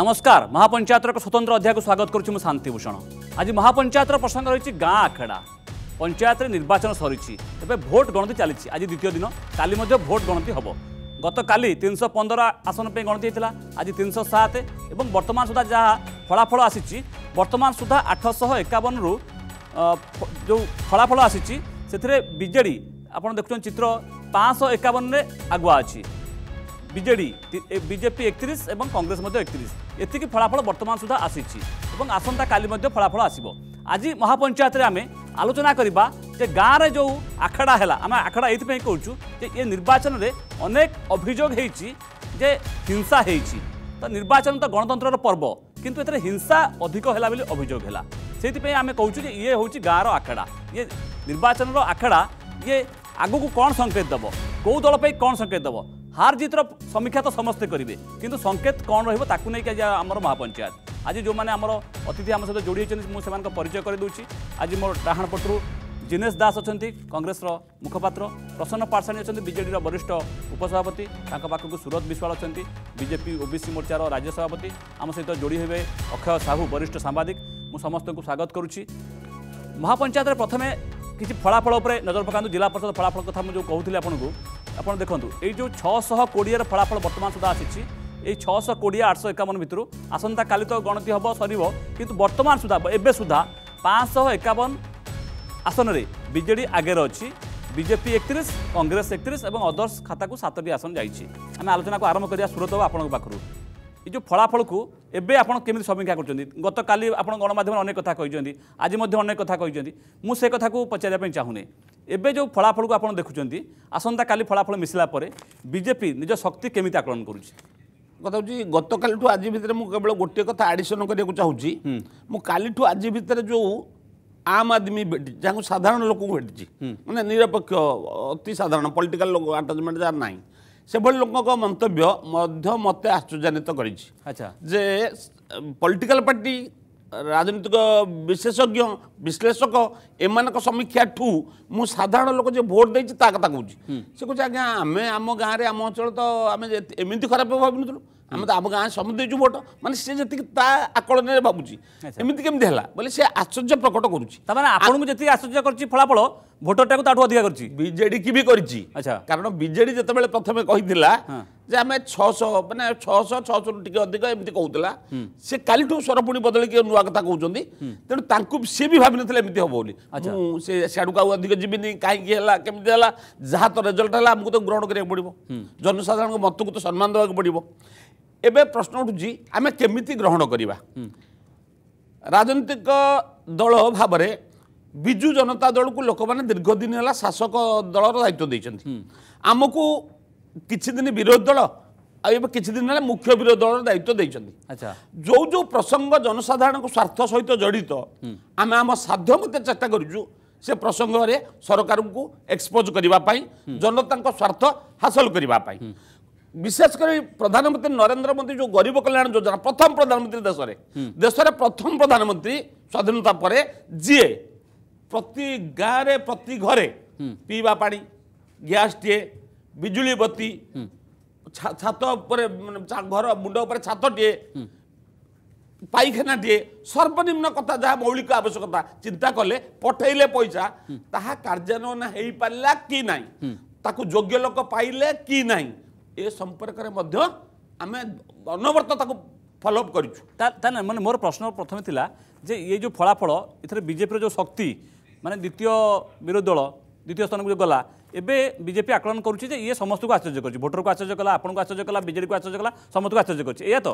নমস্কার মহাপঞ্চায়েতর এক স্বতন্ত্র অধ্যায়কে স্বাগত করছি মু শান্তিভূষণ আজ মহাপঞ্চায়েতর প্রসঙ্গ রয়েছে গাঁ আখেড়া পঞ্চায়েতের নির্বাচন সরিছি এবে ভোট গণতি চালিছি আজ দ্বিতীয় দিন কালি মধ্যে ভোট গণতি হব গতকালি তিনশো পনেরো আসন পাই গণতি হয়েছিল আজ তিনশো সাত এবং বর্তমান সুদ্ধা যা ফলাফল আসিছি বর্তমান সুদ্ধা আঠশহ একাবনরু যে ফলাফল আসিছি সেতিরে বিজেডি আপনার দেখুন চিত্র পাঁচশহ একাবনরে আগুয়া আছে বিজেডি বিজেপি একত্রিশ এবং কংগ্রেস মধ্যে একত্রিশ এতিকি ফলাফল বর্তমান সুদ্ধা আসিছি এবং আসন্তকালি মধ্যে ফলাফল আসব আজ মহাপঞ্চায়েত আমি আলোচনা করা যে গাঁরে যে আখড়া হল আমি আখড়া এইপাই করছু যে এ নির্বাচনের অনেক অভিযোগ হয়েছি যে হিংসা হয়েছি তো নির্বাচন তো গণতন্ত্রর পর্ব কিন্তু এতে হিংসা অধিক হল বলে অভিযোগ হল সেইপাই আমি কৌছু যে ইয়ে হচ্ছে গাঁর আখড়া ইয়ে নির্বাচনের আখড়া ইয়ে আগুক কণ সংকেত দেব কেউ দলপাই পাই সংকেত দেব हार जीतर समीक्षा तो समस्ते करेंगे किंतु संकेत कौन रही नहीं आज आम महापंचायत आज जो मैंने अतिथि आम सहित जोड़ी होती मुझे परिचय करदे आज मोर डाहाण पटू जिनेश दास अच्छा कंग्रेस मुखपात्र प्रसन्न पारसाणी अच्छा विजेडर वरिष्ठ उपसभापति पाखक सुरत विश्वाल अच्छा बीजेपी ओबीसी मोर्चार राज्य सभापति आम सहित जोड़ी हे अक्षय साहू वरिष्ठ सांबादिक मु समस्त स्वागत करुच्ची महापंचायत प्रथम କିଛି ଫଳାଫଳ ଉପରେ ନଜର ପକାନ୍ତୁ ଜିଲ୍ଲା ପରିଷଦ ଫଳାଫଳ କଥା ମୁଁ ଯେଉଁ କହୁଥିଲି ଆପଣଙ୍କୁ ଆପଣ ଦେଖନ୍ତୁ ଏଇ ଯେଉଁ ଛଅଶହ କୋଡ଼ିଏର ଫଳାଫଳ ବର୍ତ୍ତମାନ ସୁଦ୍ଧା ଆସିଛି ଏଇ ଛଅଶହ କୋଡ଼ିଏ ଆଠଶହ ଏକାବନ ଭିତରୁ ଆସନ୍ତାକାଲି ତ ଗଣତି ହେବ ସରିବ କିନ୍ତୁ ବର୍ତ୍ତମାନ ସୁଦ୍ଧା ଏବେ ସୁଦ୍ଧା ପାଞ୍ଚଶହ ଏକାବନ ଆସନରେ ବିଜେଡ଼ି ଆଗରେ ଅଛି ବିଜେପି ଏକତିରିଶ କଂଗ୍ରେସ ଏକତିରିଶ ଏବଂ ଅଦର୍ସ ଖାତାକୁ ସାତଟି ଆସନ ଯାଇଛି ଆମେ ଆଲୋଚନାକୁ ଆରମ୍ଭ କରିବା ସୁରତ ବାବୁ ଆପଣଙ୍କ ପାଖରୁ এই যে ফলাফলকু এবে আপনার কেমিতি সমীক্ষা করছেন গতকালি আপনার গণমাধ্যমে অনেক কথা কিন্তু আজ মধ্যে অনেক কথা কিন্তু মু সে কথা পচারা চাহুনি এবে যে ফলাফলকু আপনার দেখুছেন আসন্তকালি ফলাফল মিশিলা পরে বিজেপি নিজ শক্তি কেমিতি আকলন করছে কথা হচ্ছে গতকালিঠু আজ ভিতরে মু কেবল গোটিয়ে কথা আডিশন করা চাহুছি মু কালিঠু আজ ভিতরে যে আম আদমি ভেটিছি যা সাধারণ লোক ভেটিছি মানে নিরপেক্ষ অতি সাধারণ পলিটিকাল লোক আটাচমেন্ট যার নাই ସେଭଳି ଲୋକଙ୍କ ମନ୍ତବ୍ୟ ମଧ୍ୟ ମୋତେ ଆଶ୍ଚର୍ଯ୍ୟାନ୍ୱିତ କରିଛି ଆଚ୍ଛା ଯେ ପଲିଟିକାଲ ପାର୍ଟି ରାଜନୈତିକ ବିଶେଷଜ୍ଞ ବିଶ୍ଳେଷକ ଏମାନଙ୍କ ସମୀକ୍ଷା ଠୁ ମୁଁ ସାଧାରଣ ଲୋକ ଯେ ଭୋଟ୍ ଦେଇଛି ତା କଥା କହୁଛି ସେ କହୁଛି ଆଜ୍ଞା ଆମେ ଆମ ଗାଁରେ ଆମ ଅଞ୍ଚଳ ତ ଆମେ ଏମିତି ଖରାପ ଭାବିନଥିଲୁ ଆମେ ତ ଆମ ଗାଁ ସମସ୍ତେ ଦେଇଛୁ ଭୋଟ ମାନେ ସେ ଯେତିକି ତା ଆକଳନରେ ଭାବୁଛି ଏମିତି କେମିତି ହେଲା ବୋଲି ସେ ଆଶ୍ଚର୍ଯ୍ୟ ପ୍ରକଟ କରୁଛି ତାମାନେ ଆପଣଙ୍କୁ ଯେତିକି ଆଶ୍ଚର୍ଯ୍ୟ କରିଛି ଫଳାଫଳ ଭୋଟରଟାକୁ ତାଠୁ ଅଧିକା କରିଛି ବିଜେଡି କି ବି କରିଛି ଆଚ୍ଛା କାରଣ ବିଜେଡି ଯେତେବେଳେ ପ୍ରଥମେ କହିଥିଲା ଯେ ଆମେ ଛଅଶହ ମାନେ ଛଅଶହ ଛଅଶହରୁ ଟିକେ ଅଧିକ ଏମିତି କହୁଥିଲା ସେ କାଲିଠୁ ସରପୁଣି ପୁଣି ବଦଳିକି ନୂଆ କଥା କହୁଛନ୍ତି ତେଣୁ ତାଙ୍କୁ ସିଏ ବି ଭାବିନଥିଲେ ଏମିତି ହେବ ବୋଲି ମୁଁ ସେ ସିଆଡ଼କୁ ଆଉ ଅଧିକ ଯିବିନି କାହିଁକି ହେଲା କେମିତି ହେଲା ଯାହା ତ ରେଜଲ୍ଟ ହେଲା ଆମକୁ ତ ଗ୍ରହଣ କରିବାକୁ ପଡ଼ିବ ଜନସାଧାରଣଙ୍କ ମତକୁ ତ ସମ୍ମାନ ଦେବାକୁ ପଡ଼ିବ ଏବେ ପ୍ରଶ୍ନ ଉଠୁଛି ଆମେ କେମିତି ଗ୍ରହଣ କରିବା ରାଜନୈତିକ ଦଳ ଭାବରେ ବିଜୁ ଜନତା ଦଳକୁ ଲୋକମାନେ ଦୀର୍ଘ ଦିନ ହେଲା ଶାସକ ଦଳର ଦାୟିତ୍ୱ ଦେଇଛନ୍ତି ଆମକୁ କିଛି ଦିନ ବିରୋଧୀ ଦଳ ଆଉ ଏବେ କିଛି ଦିନ ହେଲା ମୁଖ୍ୟ ବିରୋଧୀ ଦଳର ଦାୟିତ୍ୱ ଦେଇଛନ୍ତି ଆଚ୍ଛା ଯେଉଁ ଯେଉଁ ପ୍ରସଙ୍ଗ ଜନସାଧାରଣଙ୍କ ସ୍ୱାର୍ଥ ସହିତ ଜଡ଼ିତ ଆମେ ଆମ ସାଧ୍ୟ ମଧ୍ୟ ଚେଷ୍ଟା କରୁଛୁ ସେ ପ୍ରସଙ୍ଗରେ ସରକାରଙ୍କୁ ଏକ୍ସପୋଜ୍ କରିବା ପାଇଁ ଜନତାଙ୍କ ସ୍ୱାର୍ଥ ହାସଲ କରିବା ପାଇଁ বিশেষ করে প্রধানমন্ত্রী নরেন্দ্র মোদী যে গরিব কল্যাণ যোজনা প্রথম প্রধানমন্ত্রী দেশের দেশের প্রথম প্রধানমন্ত্রী স্বাধীনতা পরে যিয়ে প্রতি গাঁরে প্রতি ঘরে পিবা পানি গ্যাসটিয়ে বিজুলি বতি ছাত উপরে ঘর মুন্ড উপরে ছাতটিয়ে পাইখানাটিয়ে সর্বনিম্ন কথা যা মৌলিক আবশ্যকতা চিন্তা কলে পঠাইলে পয়সা তাহা কার্যান্বয়ন হয়ে পারা কি নাই তাকে যোগ্য লোক পাইলে কি নাই ଏ ସମ୍ପର୍କରେ ମଧ୍ୟ ଆମେ ଅନବର୍ତ୍ତ ତାକୁ ଫଲୋଅପ୍ କରିଛୁ ତାହେଲେ ମାନେ ମୋର ପ୍ରଶ୍ନ ପ୍ରଥମେ ଥିଲା ଯେ ଏଇ ଯେଉଁ ଫଳାଫଳ ଏଥିରେ ବିଜେପିର ଯେଉଁ ଶକ୍ତି ମାନେ ଦ୍ୱିତୀୟ ବିରୋଧୀ ଦଳ ଦ୍ୱିତୀୟ ସ୍ଥାନକୁ ଯେଉଁ ଗଲା ଏବେ ବିଜେପି ଆକଳନ କରୁଛି ଯେ ଇଏ ସମସ୍ତଙ୍କୁ ଆଶ୍ଚର୍ଯ୍ୟ କରୁଛି ଭୋଟରକୁ ଆଶ୍ଚର୍ଯ୍ୟ କଲା ଆପଣଙ୍କୁ ଆଶ୍ଚର୍ଯ୍ୟ କଲା ବିଜେଡ଼ିକୁ ଆଶ୍ଚର୍ଯ୍ୟ କଲା ସମସ୍ତଙ୍କୁ ଆଶ୍ଚର୍ଯ୍ୟ କରୁଛି ଏଇଆ ତ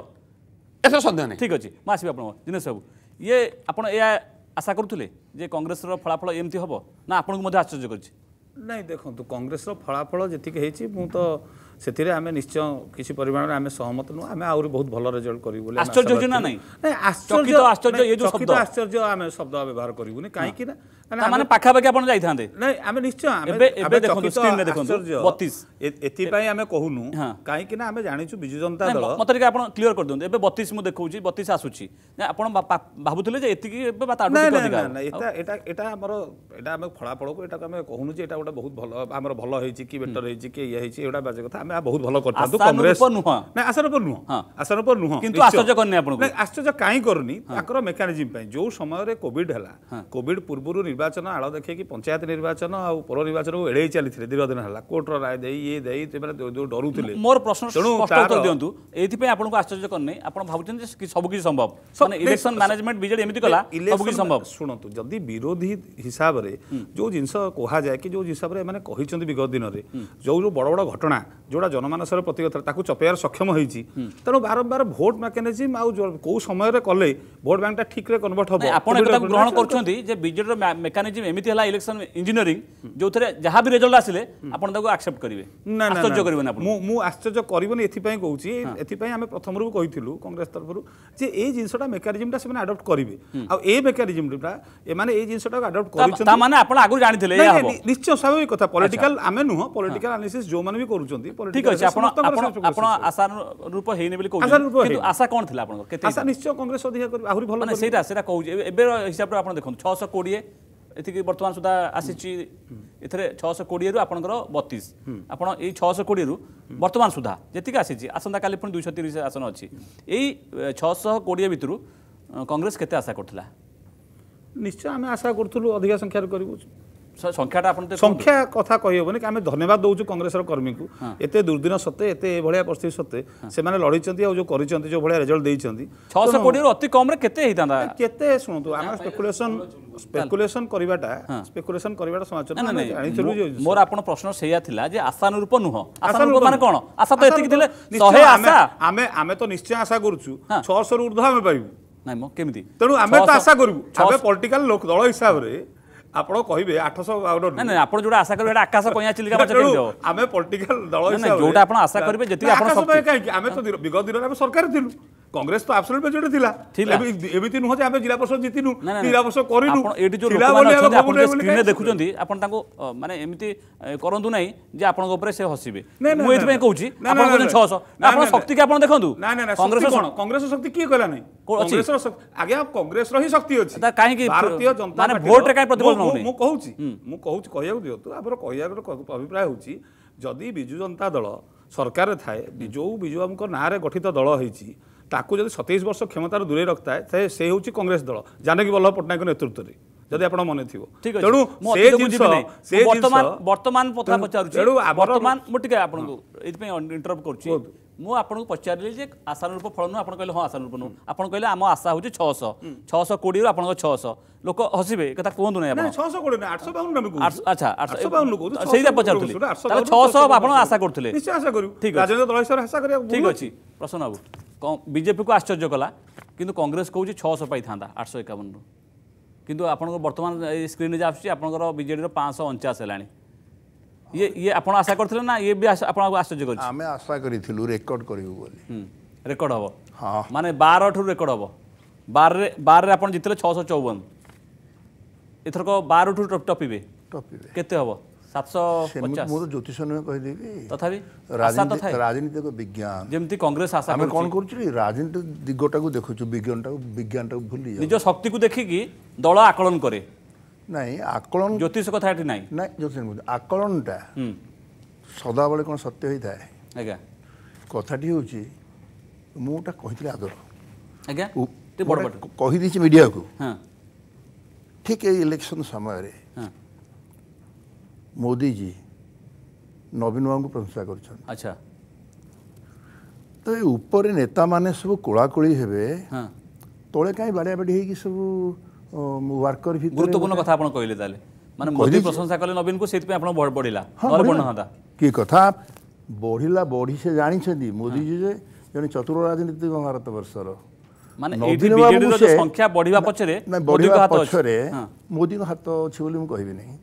ଏସବୁ ସନ୍ଦେହ ନାହିଁ ଠିକ୍ ଅଛି ମୁଁ ଆସିବି ଆପଣଙ୍କ ଜିନିଷ ସବୁ ଇଏ ଆପଣ ଏହା ଆଶା କରୁଥିଲେ ଯେ କଂଗ୍ରେସର ଫଳାଫଳ ଏମିତି ହେବ ନା ଆପଣଙ୍କୁ ମଧ୍ୟ ଆଶ୍ଚର୍ଯ୍ୟ କରିଛି ନାଇଁ ଦେଖନ୍ତୁ କଂଗ୍ରେସର ଫଳାଫଳ ଯେତିକି ହେଇଛି ମୁଁ ତ ସେଥିରେ ଆମେ ନିଶ୍ଚୟ କିଛି ପରିମାଣରେ ଆମେ ସହମତ ନୁହଁ ଆମେ ଆହୁରି ବହୁତ ଭଲ ରେଜଲ୍ଟ କରିବୁ ବୋଲି ଆଶ୍ଚର୍ଯ୍ୟ ନାହିଁ ଆଶ୍ଚର୍ଯ୍ୟ ଆଶ୍ଚର୍ଯ୍ୟ ଆଶ୍ଚର୍ଯ୍ୟ ଆମେ ଶବ୍ଦ ବ୍ୟବହାର କରିବୁନି କାହିଁକି ନା ମାନେ ପାଖାପାଖି ଆପଣ ଯାଇଥାନ୍ତେ ନାଇଁ ଆମେ ନିଶ୍ଚୟ ଏବେ ଦେଖନ୍ତୁ ସ୍କ୍ରିନରେ ଦେଖନ୍ତୁ ବତିଶ ଏଥିପାଇଁ ଆମେ କହୁନୁ କାହିଁକି ନା ଆମେ ଜାଣିଛୁ ବିଜୁ ଜନତା ଦଳ ମତେ ଟିକେ ଆପଣ କ୍ଲିୟର କରିଦିଅନ୍ତୁ ଏବେ ବତିଶ ମୁଁ ଦେଖଉଛି ବତିଶ ଆସୁଛି ଆପଣ ଭାବୁଥିଲେ ଯେ ଏତିକି ଏବେ ବା ତାଠୁ ଏଇଟା ଏଇଟା ଏଇଟା ଆମର ଏଇଟା ଆମେ ଫଳାଫଳକୁ ଏଇଟାକୁ ଆମେ କହୁନୁ ଯେ ଏଇଟା ଗୋଟେ ବହୁତ ଭଲ ଆମର ଭଲ ହେଇଛି କି ବେଟର ହେଇଛି କି ଇଏ ହେଇଛି ଏଇଟା ବାଜେ କଥା ଆମେ ବହୁତ ଭଲ କରିଥାନ୍ତୁ କଂଗ୍ରେସ ନୁହଁ ନାଇଁ ଆଶାର ଉପରେ ନୁହଁ ଆଶାର ଉପରେ ନୁହଁ କିନ୍ତୁ ଆଶ୍ଚର୍ଯ୍ୟ କରିନି ଆପଣଙ୍କୁ ଆଶ୍ଚର୍ଯ୍ୟ କାହିଁ କରୁନି ତାଙ୍କର ମେକାନିଜିମ୍ ପାଇଁ ଯୋଉ ସମୟରେ କୋଭିଡ ହେଲା କୋଭିଡ ପୂର୍ବରୁ ନିର୍ବାଚନ ଆଳ ଦେଖେଇକି ପଞ୍ଚାୟତ ନିର୍ବାଚନ ଆଉ ପୌର ନିର୍ବାଚନକୁ ଏଡ଼େଇ ଚାଲିଥିଲେ ଦୀର୍ଘଦିନ ହେଲା କୋର୍ଟର ରାୟ ଦେଇ ଇଏ ଦେଇ ସେମାନେ ଯେଉଁ ଡରୁଥିଲେ ମୋର ପ୍ରଶ୍ନ ତେଣୁ ଦିଅନ୍ତୁ ଏଇଥିପାଇଁ ଆପଣଙ୍କୁ ଆଶ୍ଚର୍ଯ୍ୟ କରିନି ଆପଣ ଭାବୁଛନ୍ତି ଯେ ସବୁକିଛି ସମ୍ଭବ ଇଲେକ୍ସନ ମ୍ୟାନେଜମେଣ୍ଟ ବିଜେଡି ଏମିତି କଲା ସବୁକିଛି ସମ୍ଭବ ଶୁଣନ୍ତୁ ଯଦି ବିରୋଧୀ ହିସାବରେ ଯେଉଁ ଜିନିଷ କୁହାଯାଏ କି ଯେଉଁ ହିସାବରେ ଏମାନେ କହିଛନ୍ତି ବିଗତ ଦିନରେ ଯେଉଁ ଯେଉଁ ବଡ଼ ବଡ଼ ଘଟଣା ଯେଉଁଟା ଜନମାନସର ପ୍ରତି କଥା ତାକୁ ଚପେଇବାର ସକ୍ଷମ ହୋଇଛି ତେଣୁ ବାରମ୍ବାର ଭୋଟ ମେକାନିଜିମ୍ ଆଉ କେଉଁ ସମୟରେ କଲେ ଭୋଟ ବ୍ୟାଙ୍କଟା ଠିକ୍ରେ କନଭର୍ଟ ହେବ ଆପଣ ଗ୍ରହଣ କରୁଛନ୍ତି ଯେ ବିଜେଡିର মেকানিজম এমিতি হল ইলেকশন ইঞ্জিনিয়ারিং যে যা বি রেজল্ট আসলে আপনার তাকে আকসেপ্ট করবে না আশ্চর্য করবেন মু আশ্চর্য করবনি এথিপাই কৌছি এথিপাই আমি প্রথমরু কইতিলু কংগ্রেস তরফরু যে এই জিনিসটা মেকানিজমটা সেমানে আডপ্ট করবে আর এই মেকানিজমটা এমানে এই জিনিসটাকে আডপ্ট করিছেন তা মানে আপন আগু জানিছিলে ইয়া হবো নিশ্চয় স্বাভাবিক কথা পলিটিক্যাল আমি নুহ পলিটিক্যাল আনালিসিস যে মানে বি করুচন্তি ঠিক আছে আপন আপন আশা রূপ হেইনে বলি কইছি কিন্তু আশা কোন থিলা আপনার কেতে আশা নিশ্চয় কংগ্রেস অধিক করবে আহুরি ভালো মানে সেটা সেটা কইছি এবে হিসাবে আপনি দেখুন 620 ଏତିକି ବର୍ତ୍ତମାନ ସୁଦ୍ଧା ଆସିଛି ଏଥିରେ ଛଅଶହ କୋଡ଼ିଏରୁ ଆପଣଙ୍କର ବତିଶ ଆପଣ ଏଇ ଛଅଶହ କୋଡ଼ିଏରୁ ବର୍ତ୍ତମାନ ସୁଦ୍ଧା ଯେତିକି ଆସିଛି ଆସନ୍ତାକାଲି ପୁଣି ଦୁଇଶହ ତିରିଶ ଆସନ ଅଛି ଏଇ ଛଅଶହ କୋଡ଼ିଏ ଭିତରୁ କଂଗ୍ରେସ କେତେ ଆଶା କରୁଥିଲା ନିଶ୍ଚୟ ଆମେ ଆଶା କରୁଥିଲୁ ଅଧିକା ସଂଖ୍ୟାରେ କରିବୁ ସଂଖ୍ୟାଟା ଆପଣ ସଂଖ୍ୟା କଥା କହିହେବନି କି ଆମେ ଧନ୍ୟବାଦ ଦେଉଛୁ କଂଗ୍ରେସର କର୍ମୀଙ୍କୁ ଏତେ ଦୁର୍ଦିନ ସତ୍ତ୍ୱେ ଏତେ ଏଭଳିଆ ପରିସ୍ଥିତି ସତ୍ତ୍ୱେ ସେମାନେ ଲଢ଼ିଛନ୍ତି ଆଉ ଯେଉଁ କରିଛନ୍ତି ଯେଉଁ ଭଳିଆ ରେଜଲ୍ଟ ଦେଇଛନ୍ତି ଛଅଶହ କୋଡ଼ିଏରୁ ଅତି କମ୍ରେ କେତେ ହେଇଥାନ୍ତା କେତେ ଶୁଣନ୍ତୁ ଆମର ସ୍ପେକୁଲେସନ୍ ସ୍ପେକୁଲେସନ କରିବାଟା ସ୍ପେକୁଲେସନ କରିବାଟା ସମାଲୋଚନା ମୋର ଆପଣ ପ୍ରଶ୍ନ ସେଇଆ ଥିଲା ଯେ ଆଶାନୁରୂପ ନୁହଁ ଆଶାନୁରୂପ ମାନେ କ'ଣ ଆଶା ତ ଏତିକି ଥିଲେ ଶହେ ଆଶା ଆମେ ଆମେ ତ ନିଶ୍ଚୟ ଆଶା କରୁଛୁ ଛଅଶହରୁ ଉର୍ଦ୍ଧ୍ୱ ଆମେ ପାଇବୁ ନାଇଁ ମ କେମିତି ତେଣୁ ଆମେ ତ ଆଶା କରିବୁ ଆମେ ପଲିଟିକାଲ ଲୋକ ଦଳ ହିସାବରେ ଆପଣ କହିବେ ଆଠଶହ ନାଇଁ ଆପଣ ଯୋଉଟା ଆଶା କରିବେ ଏଇଟା ଆକାଶ କଇଁଆ ଚିଲିକା ପଛ କେମିତି ହବ ଆମେ ପଲିଟିକାଲ ଦଳ ହିସାବରେ ଯୋଉଟା ଆପଣ ଆଶା କରିବେ ଯେତିକି ଆପଣ କାହିଁକି ଆମେ ତ ବିଗତ ଦିନରେ ଆମେ ସରକାର ଥିଲୁ কংগ্রেস তো আবসোলুট মেজরিটি ଥିଲା এমিতি নুহ যে আমি জেলা পরিষদ জিতিনু জেলা পরিষদ করিনু এটি যে লোকমানে অছন্তি আপনি স্ক্রিনে দেখুচন্তি আপন তাঙ্কু মানে এমিতি করন্তু নাই যে আপনক উপরে সে হসিবে মু এইতে পাই কউছি আপন কোন 600 আপন শক্তি কি আপন দেখন্তু না না না কংগ্রেস কোন কংগ্রেস শক্তি কি কইলা নাই কংগ্রেস শক্তি আগে কংগ্রেস রহি শক্তি আছে তা কাই কি ভারতীয় জনতা মানে ভোট রে কাই প্রতিফলন নহু মু কউছি মু কউছি কইয়া দিও তো কইয়া কইয়াকু অভিপ্রায় হউছি যদি বিজু জনতা দল সরকারে থাকে যে বিজু আমক নাঁ গঠিত দল হয়েছে ତାକୁ ଯଦି ସତେଇଶ ବର୍ଷ କ୍ଷମତାରୁ ଦୂରେଇ ରଖିଥାଏ ସେ ସେ ହେଉଛି କଂଗ୍ରେସ ଦଳ ଜାନକୀ ବଲ୍ଲଭ ପଟ୍ଟନାୟକଙ୍କ ନେତୃତ୍ୱରେ ଯଦି ଆପଣ ମନେ ଥିବ ତେଣୁ ସେ ଜିନିଷ ସେ ବର୍ତ୍ତମାନ ବର୍ତ୍ତମାନ କଥା ପଚାରୁଛି ବର୍ତ୍ତମାନ ମୁଁ ଟିକେ ଆପଣଙ୍କୁ ଏଇଥିପାଇଁ ଇଣ୍ଟରପ୍ଟ କରୁଛି ମୁଁ ଆପଣଙ୍କୁ ପଚାରିଲି ଯେ ଆଶାନୁରୂପ ଫଳ ନୁହଁ ଆପଣ କହିଲେ ହଁ ଆଶାନୁରୂପ ନୁହଁ ଆପଣ କହିଲେ ଆମ ଆଶା ହେଉଛି ଛଅଶହ ଛଅଶହ କୋଡ଼ିଏରୁ ଆପଣଙ୍କ ଛଅଶହ ଲୋକ ହସିବେ କଥା କୁହନ୍ତୁ ନାହିଁ ଆପଣ ଛଅଶହ କୋଡ଼ିଏ ଆଠଶହ ବାଉନ ଆଚ୍ଛା ଆଠଶହ ବାଉନ ସେଇଟା ପଚାରୁଥିଲି ତାହେଲେ ଛଅଶହ ଆପଣ ଆଶା କରୁଥିଲେ ନିଶ୍ଚୟ ଆଶା କରିବୁ ଠିକ୍ ରାଜନୈତିକ ଦଳ ହିସାବରେ ଆଶା କରିବା ଠିକ୍ ଅଛି ପ୍ରସନ୍ନ ବାବୁ ବିଜେପିକୁ ଆଶ୍ଚର୍ଯ୍ୟ କଲା କିନ୍ତୁ କଂଗ୍ରେସ କହୁଛି ଛଅଶହ ପାଇଥାନ୍ତା ଆଠଶହ ଏକାବନରୁ କିନ୍ତୁ ଆପଣଙ୍କ ବର୍ତ୍ତମାନ ଏଇ ସ୍କ୍ରିନ୍ରେ ଯାହା ଆସୁଛି ଆପଣଙ୍କର ବିଜେଡ଼ିର ପାଞ୍ଚଶହ ଅଣଚାଶ ହେଲାଣି ইয়ে ইয়ে আপনার আশা করছিলেন না ইয়ে বি আপনার আশ্চর্য করছে আমি আশা করেছিলু রেকর্ড করিবু বলি রেকর্ড হব হ্যাঁ মানে 12 ঠু রেকর্ড হব 12 রে 12 রে আপনি জিতলে 654 এথরক 12 ঠু টপিবে টপিবে কেতে হব 750 মু তো জ্যোতিষ নয় কই দেবি তথাপি রাজনীতি রাজনীতিক বিজ্ঞান যেমতি কংগ্রেস আশা আমি কোন করছি রাজনীতি দিগটাকু দেখুଛୁ বিজ্ঞানটাকু বিজ্ঞানটাকু ভুলি নিজ শক্তিকু দেখিকি দল আকলন করে ନାଇଁ ଆକଳନ ଜ୍ୟୋତିଷ କଥା ଏଠି ନାହିଁ ନାଇଁ ଜ୍ୟୋତିଷ ଆକଳନଟା ସଦାବେଳେ କ'ଣ ସତ୍ୟ ହୋଇଥାଏ ଆଜ୍ଞା କଥାଟି ହେଉଛି ମୁଁ ଗୋଟା କହିଥିଲି ଆଦର ଆଜ୍ଞା କହିଦେଇଛି ମିଡ଼ିଆକୁ ଠିକ୍ ଏଇ ଇଲେକ୍ସନ୍ ସମୟରେ ମୋଦିଜୀ ନବୀନ ବାବୁଙ୍କୁ ପ୍ରଶଂସା କରିଛନ୍ତି ଆଚ୍ଛା ତ ଏ ଉପରେ ନେତାମାନେ ସବୁ କୋଳାକୋଳି ହେବେ ତଳେ କାହିଁ ବାଡ଼ିଆବାଡ଼ି ହେଇକି ସବୁ ୱାର୍କର ଭିତରେ ଗୁରୁତ୍ୱପୂର୍ଣ୍ଣ କଥା ଆପଣ କହିଲେ ତାହେଲେ ମାନେ ମୋଦି ପ୍ରଶଂସା କଲେ ନବୀନଙ୍କୁ ସେଥିପାଇଁ ଆପଣ ବଢ଼ିଲା କି କଥା ବଢ଼ିଲା ବଢି ସେ ଜାଣିଛନ୍ତି ମୋଦିଜୀ ଯେ ଜଣେ ଚତୁର ରାଜନୀତିଜ୍ଞ ଭାରତ ବର୍ଷର ପଛରେ ମୋଦିଙ୍କ ହାତ ଅଛି ବୋଲି ମୁଁ କହିବି ନାହିଁ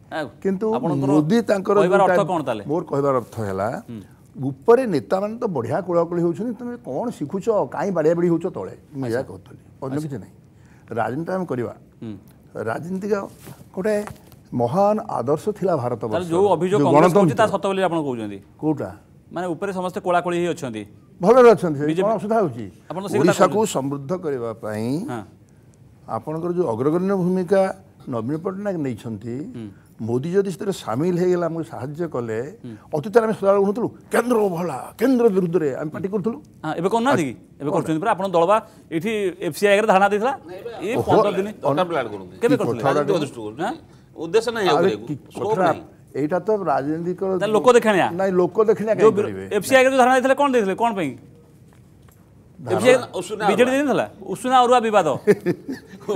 କିନ୍ତୁ ମୋଦି ତାଙ୍କର ମୋର କହିବାର ଅର୍ଥ ହେଲା ଉପରେ ନେତାମାନେ ତ ବଢ଼ିଆ କୁଳକୁଳି ହେଉଛନ୍ତି ତୁମେ କ'ଣ ଶିଖୁଛ କାହିଁ ବାଡ଼ିଆ ବାଡ଼ି ହେଉଛ ତଳେ ମୁଁ ଏହା କହୁଥିଲି ଅନ୍ୟ କିଛି ନାହିଁ ରାଜନୀତି ଆମେ କରିବା ରାଜନୀତିକ ଗୋଟେ ମହାନ ଆଦର୍ଶ ଥିଲା ଭାରତ ଯୋଉ ଅଭିଯୋଗ ତା ସତ ବୋଲି ଆପଣ କହୁଛନ୍ତି କୋଉଟା ମାନେ ଉପରେ ସମସ୍ତେ କୋଳାକୋଳି ହେଇ ଅଛନ୍ତି ଭଲରେ ଅଛନ୍ତି ସମୃଦ୍ଧ କରିବା ପାଇଁ ଆପଣଙ୍କର ଯୋଉ ଅଗ୍ରଗଣ୍ୟ ଭୂମିକା ନବୀନ ପଟ୍ଟନାୟକ ନେଇଛନ୍ତି ମୋଦି ଯଦି ସେଥିରେ ସାମିଲ ହେଇଗଲା ଆମକୁ ସାହାଯ୍ୟ କଲେ ଅତୀତରେ ଆମେ ସଦାବେଳେ କହୁଥିଲୁ କେନ୍ଦ୍ର ଅବହେଳା କେନ୍ଦ୍ର ବିରୁଦ୍ଧରେ ଆମେ ପାର୍ଟି କରୁଥିଲୁ ଏବେ କରୁନାହାନ୍ତି କି ଏବେ କରୁଛନ୍ତି ପରା ଆପଣ ଦଳ ବା ଏଠି ଏଫସିଆଇ ଆଗରେ ଧାରଣା ଦେଇଥିଲା ଏ ପନ୍ଦର ଦିନ କେବେ କରୁଥିଲେ ଉଦ୍ଦେଶ୍ୟ ନାହିଁ ଏଇଟା ତ ରାଜନୀତିକ ଲୋକ ଦେଖାଣିଆ ନାଇଁ ଲୋକ ଦେଖାଣିଆ ଏଫସିଆଇ ଆଗରେ ଧାରଣା ଦେଇଥିଲେ କ'ଣ ଦେଇଥିଲେ କ'ଣ ପାଇଁ ବିଜେଡି ଦେଇନଥିଲା ଉଷୁନା ଅରୁଆ ବିବାଦ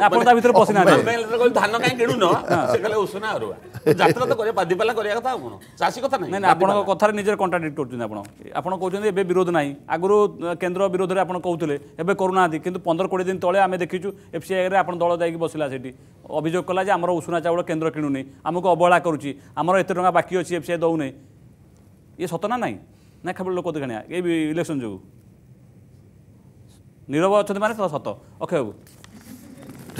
ଆପଣ ତା ଭିତରେ ପଶି ନାହାନ୍ତି ଧାନ କାହିଁ କିଣୁନ ସେ କହିଲେ ଉଷୁନା ଅରୁଆ ଯାତ୍ରା ତ କରିବା ବାଦିପାଲା କରିବା କଥା ଆଉ କ'ଣ ଚାଷୀ କଥା ନାହିଁ ଆପଣଙ୍କ କଥାରେ ନିଜର କଣ୍ଟ୍ରାଡିକ୍ଟ କରୁଛନ୍ତି ଆପଣ ଆପଣ କହୁଛନ୍ତି ଏବେ ବିରୋଧ ନାହିଁ ଆଗରୁ କେନ୍ଦ୍ର ବିରୋଧରେ ଆପଣ କହୁଥିଲେ ଏବେ କରୁନାହାନ୍ତି କିନ୍ତୁ ପନ୍ଦର କୋଡ଼ିଏ ଦିନ ତଳେ ଆମେ ଦେଖିଛୁ ଏଫ୍ସିଆଇରେ ଆପଣ ଦଳ ଯାଇକି ବସିଲା ସେଠି ଅଭିଯୋଗ କଲା ଯେ ଆମର ଉଷୁନା ଚାଉଳ କେନ୍ଦ୍ର କିଣୁନି ଆମକୁ ଅବହେଳା କରୁଛି ଆମର ଏତେ ଟଙ୍କା ବାକି ଅଛି ଏଫ୍ସିଆଇ ଦେଉନି ଇଏ ସତ ନା ନାହିଁ ନା କେବଳ ଲୋକ ଦେଖାଣିଆ ଏ ଇଲେକ୍ସନ୍ ଯୋଗୁଁ নীরব অনেক মানে সত অক্ষয় বাবু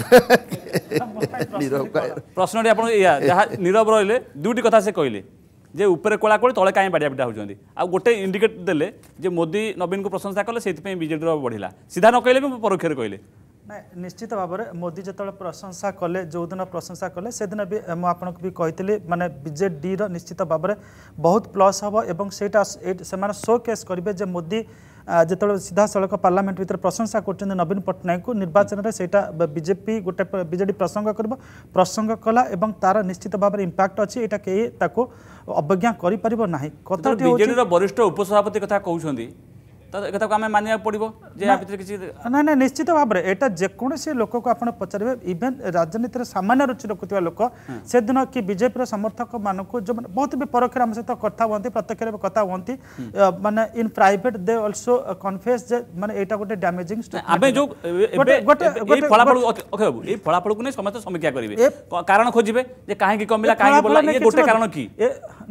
প্রশ্নটি আপনার ইয়া যা নীরব রহলে দুইটি কথা সে কহিলে যে উপরে কোলাকোলি তলে কাই বাড়িয়া পিটা হচ্ছেন আোটে ইন্ডিকেট দেলে যে মোদি নবীনকে প্রশংসা কলে সেই বিজেডির বড়া সিধা ন কহিলে পরোক্ষে কহিলে নিশ্চিত ভাবে মোদি যেতবে প্রশংসা কলে যেদিন প্রশংসা কলে সেদিন বি আপনার বি কে মানে বিজেডির নিশ্চিত ভাবে বহুত প্লস হব এবং সেইটা সে শোকেস করবে যে মোদি ଯେତେବେଳେ ସିଧାସଳଖ ପାର୍ଲାମେଣ୍ଟ ଭିତରେ ପ୍ରଶଂସା କରୁଛନ୍ତି ନବୀନ ପଟ୍ଟନାୟକଙ୍କୁ ନିର୍ବାଚନରେ ସେଇଟା ବିଜେପି ଗୋଟେ ବିଜେଡ଼ି ପ୍ରସଙ୍ଗ କରିବ ପ୍ରସଙ୍ଗ କଲା ଏବଂ ତାର ନିଶ୍ଚିତ ଭାବରେ ଇମ୍ପାକ୍ଟ ଅଛି ଏଇଟା କେହି ତାକୁ ଅବଜ୍ଞା କରିପାରିବ ନାହିଁ କଥା ବିଜେଡ଼ିର ବରିଷ୍ଠ ଉପସଭାପତି କଥା କହୁଛନ୍ତି ତାକୁ ଆମେ ମାନିବାକୁ ପଡ଼ିବ ଯେ ୟା ଭିତରେ କିଛି ନାଇଁ ନାଇଁ ନିଶ୍ଚିତ ଭାବରେ ଏଇଟା ଯେକୌଣସି ଲୋକକୁ ଆପଣ ପଚାରିବେ ଇଭେନ୍ ରାଜନୀତିରେ ସାମାନ୍ୟ ରୁଚି ରଖୁଥିବା ଲୋକ ସେଦିନ କି ବିଜେପିର ସମର୍ଥକମାନଙ୍କୁ ଯେଉଁମାନେ ବହୁତ ବି ପରୋକ୍ଷରେ ଆମ ସହିତ କଥା ହୁଅନ୍ତି ପ୍ରତ୍ୟକ୍ଷରେ କଥା ହୁଅନ୍ତି ମାନେ in private they also confess ଯେ ମାନେ ଏଇଟା ଗୋଟେ ଡ୍ୟାମେଜିଂ ଆମେ ଯେଉଁ ଫଳାଫଳ ଅକ୍ଷୟ ବାବୁ ଏଇ ଫଳାଫଳକୁ ନେଇ ସମସ୍ତେ ସମୀକ୍ଷା କରିବେ କାରଣ ଖୋଜିବେ ଯେ କାହିଁକି କମିଲା କାହିଁକି ବଳିଲା ଇଏ ଗୋଟେ କାରଣ କି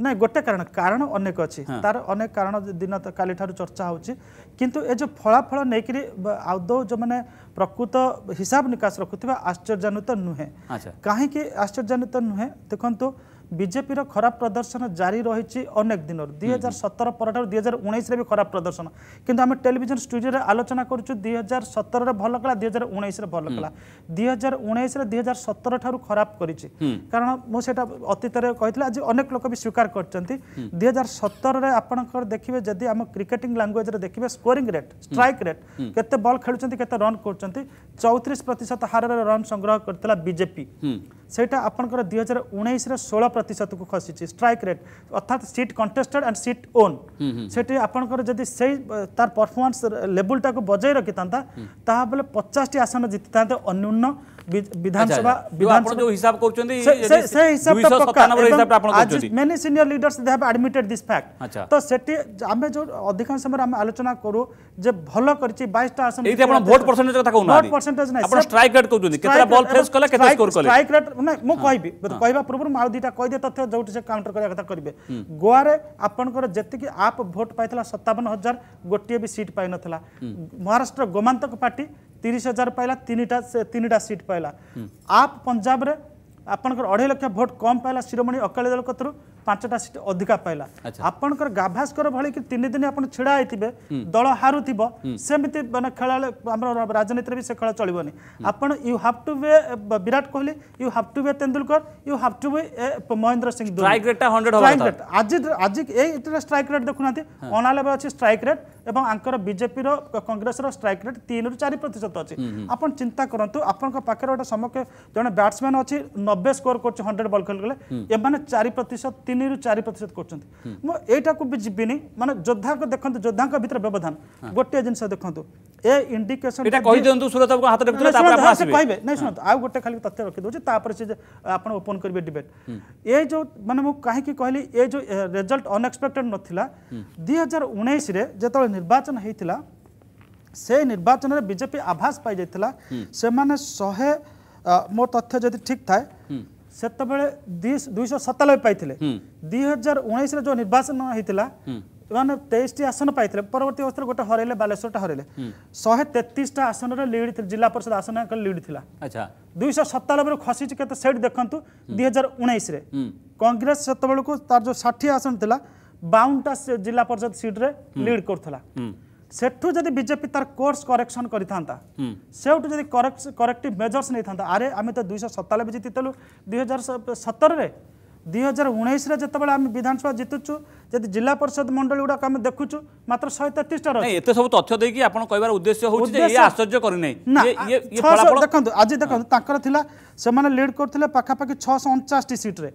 ନାଇଁ ଗୋଟେ କାରଣ କାରଣ ଅନେକ ଅଛି ତାର ଅନେକ କାରଣ ଦିନ କାଲିଠାରୁ ଚର୍ଚ୍ଚା ହେଉଛି किंतु ए जो फଳାଫଳ ନେଇକରି ଆଦୌ ଯେଉଁମାନେ ପ୍ରକୃତ ହିସାବ ନିକାଶ ରଖୁଥିବା ଆଶ୍ଚର୍ଯ୍ୟାନ୍ୱିତ ନୁହେଁ କାହିଁକି ଆଶ୍ଚର୍ଯ୍ୟାନ୍ୱିତ ନୁହେଁ ଦେଖନ୍ତୁ বিজেপির খারাপ প্রদর্শন জারি রয়েছে অনেক দিন দুই হাজার সতর পরঠার দুই হাজার উনিশে বি খারাপ প্রদর্শন কিন্তু আমি টেলিভিশন স্টুডিও আলোচনা করছি দুই হাজার সতরের ভালো কলা দুই হাজার উনিশে ভালো কলা দুই হাজার উনিশে দুই হাজার সতর ঠার খারাপ করেছি কারণ মু সেটা অতীতের কে আজ অনেক লোক বি স্বীকার করছেন দুই হাজার সতরের আপনার দেখবে যদি আমার ক্রিকেটিং ল্যাঙ্গুয়েজরে দেখবে স্কোরিং রেট স্ট্রাইক রেট কেতে বল খেলুচ্ছেন কেতে রন করছেন চৌত্রিশ প্রতিশত হারের রন সংগ্রহ করে বিজেপি ସେଇଟା ଆପଣଙ୍କର ଦୁଇ ହଜାର ଉଣେଇଶରେ ଷୋହଳ ପ୍ରତିଶତକୁ ଖସିଛି ଷ୍ଟ୍ରାଇକ୍ ରେଟ୍ ଅର୍ଥାତ୍ seat contested and seat won ସେଠି ଆପଣଙ୍କର ଯଦି ସେଇ ତାର ପରଫର୍ମାନ୍ସ ଲେବୁଲଟାକୁ ବଜାୟ ରଖିଥାନ୍ତା ତାହା ବୋଲେ ପଚାଶଟି ଆସନ ଜିତିଥାନ୍ତେ ଅନ୍ୟୁନ୍ୟ विधानसभा विधानसभा जो हिसाब करछंती से से हिसाब तो पक्का भी सीट पाइ महाराष्ट्र गोमांतक पार्टी তিরিশ হাজার পাইলা তিনটা তিনটা সিট পাইলা আপ পঞ্জাবরে আপনার অঢ়াই লক্ষ ভোট কম পাইলা শিরোমণি অকালি দল কতর পাঁচটা সিট অধিকা পাইলা আপনার গাভাস্কর ভি তিন দিন আপনার ছিড়া হইতে দল হারুব সেমিতি মানে খেলা আমার রাজনীতিরে বি সে খেলা চলবনি আপনার you have to weigh Virat Kohli you have to weigh Tendulkar you have to weigh Mahendra Singh strike রেটটা হন্ড্রেড স্ট্রাইক রেট আজ আজ এইটার স্ট্রাইক রেট দেখুনা অনালেবে অ্যাঁ স্ট্রাইক রেট এবং আঙ্কর বিজেপির কংগ্রেসর স্ট্রাইক রেট তিনরু চারি প্রতিশত অছি আপনার চিন্তা করতু আপনার পাখে গোটে সমক জন ব্যাটসম্যান অছি নবে স্কোর করছে হন্ড্রেড বল খেলে এমানে চারি প্রতিশত তিনরু চারি প্রতিশত করছেন মু এইটাকে বি যাবিনি মানে যোদ্ধাকে দেখুন যোদ্ধাঙ্ক ভিতরে ব্যবধান গোটিয়ে জিনিস দেখুন ए इंडिकेशन এটা কই দিন্তু সুরত আপন হাতে রাখতে তারপর আপনি আসবে কইবে নাই শুনত আউ গোটে খালি তথ্য রাখি দউছি তারপরে সে আপন ওপেন করিবে ডিবেট এ যে মানে মু কাহি কি কইলি এ যে রেজাল্ট আনএক্সপেক্টেড নথিলা 2019 রে যেতলে নির্বাচন হেইতিলা সে নির্বাচনরে বিজেপি আভাস পাই যাইতিলা সেমানে 100 মো তথ্য যদি ঠিক থাকে সেতবেলে 297 পাইতিলে 2019 রে যে নির্বাচন হেইতিলা ମାନେ ତେଇଶଟି ଆସନ ପାଇଥିଲେ ପରବର୍ତ୍ତୀ ଅବସ୍ଥାରେ ଗୋଟେ ହରାଇଲେ ବାଲେଶ୍ୱରଟା ହରାଇଲେ ଶହେ ତେତିଶଟା ଆସନର ଲିଡ୍ ଜିଲ୍ଲା ପରିଷଦ ଆସନଙ୍କ ଲିଡ୍ ଥିଲା ଦୁଇଶହ ସତାନବେରୁ ଖସିଛି କେତେ ସେଇଠି ଦେଖନ୍ତୁ ଦୁଇ ହଜାର ଉଣେଇଶରେ କଂଗ୍ରେସ ସେତେବେଳକୁ ତାର ଯେଉଁ ଷାଠିଏ ଆସନ ଥିଲା ବାଉନଟା ଜିଲ୍ଲା ପରିଷଦ ସିଟ୍ରେ ଲିଡ଼ କରୁଥିଲା ସେଠୁ ଯଦି ବିଜେପି ତାର କୋର୍ସ କରେକ୍ସନ୍ କରିଥାନ୍ତା ସେଠୁ ଯଦି କରେକ୍ଟିଭ୍ ମେଜର୍ସ ନେଇଥାନ୍ତା ଆରେ ଆମେ ତ ଦୁଇଶହ ସତାନବେ ଜିତିଥିଲୁ ଦୁଇ ହଜାର ସତରରେ ଦୁଇହଜାର ଉଣେଇଶରେ ଯେତେବେଳେ ଆମେ ବିଧାନସଭା ଜିତୁଛୁ ଯଦି ଜିଲ୍ଲା ପରିଷଦ ମଣ୍ଡଳୀ ଗୁଡ଼ାକ ଆମେ ଦେଖୁଛୁ ମାତ୍ର ଶହେ ତେତିଶଟା ରହିଛି ଏତେ ସବୁ ତଥ୍ୟ ଦେଇକି ଆପଣ କହିବାର ଉଦ୍ଦେଶ୍ୟ ହେଉଛି ଆଶ୍ଚର୍ଯ୍ୟ କରିନାହିଁ ଦେଖନ୍ତୁ ଆଜି ଦେଖନ୍ତୁ ତାଙ୍କର ଥିଲା ସେମାନେ ଲିଡ୍ କରୁଥିଲେ ପାଖାପାଖି ଛଅଶହ ଅଣଚାଶଟି ସିଟ୍ରେ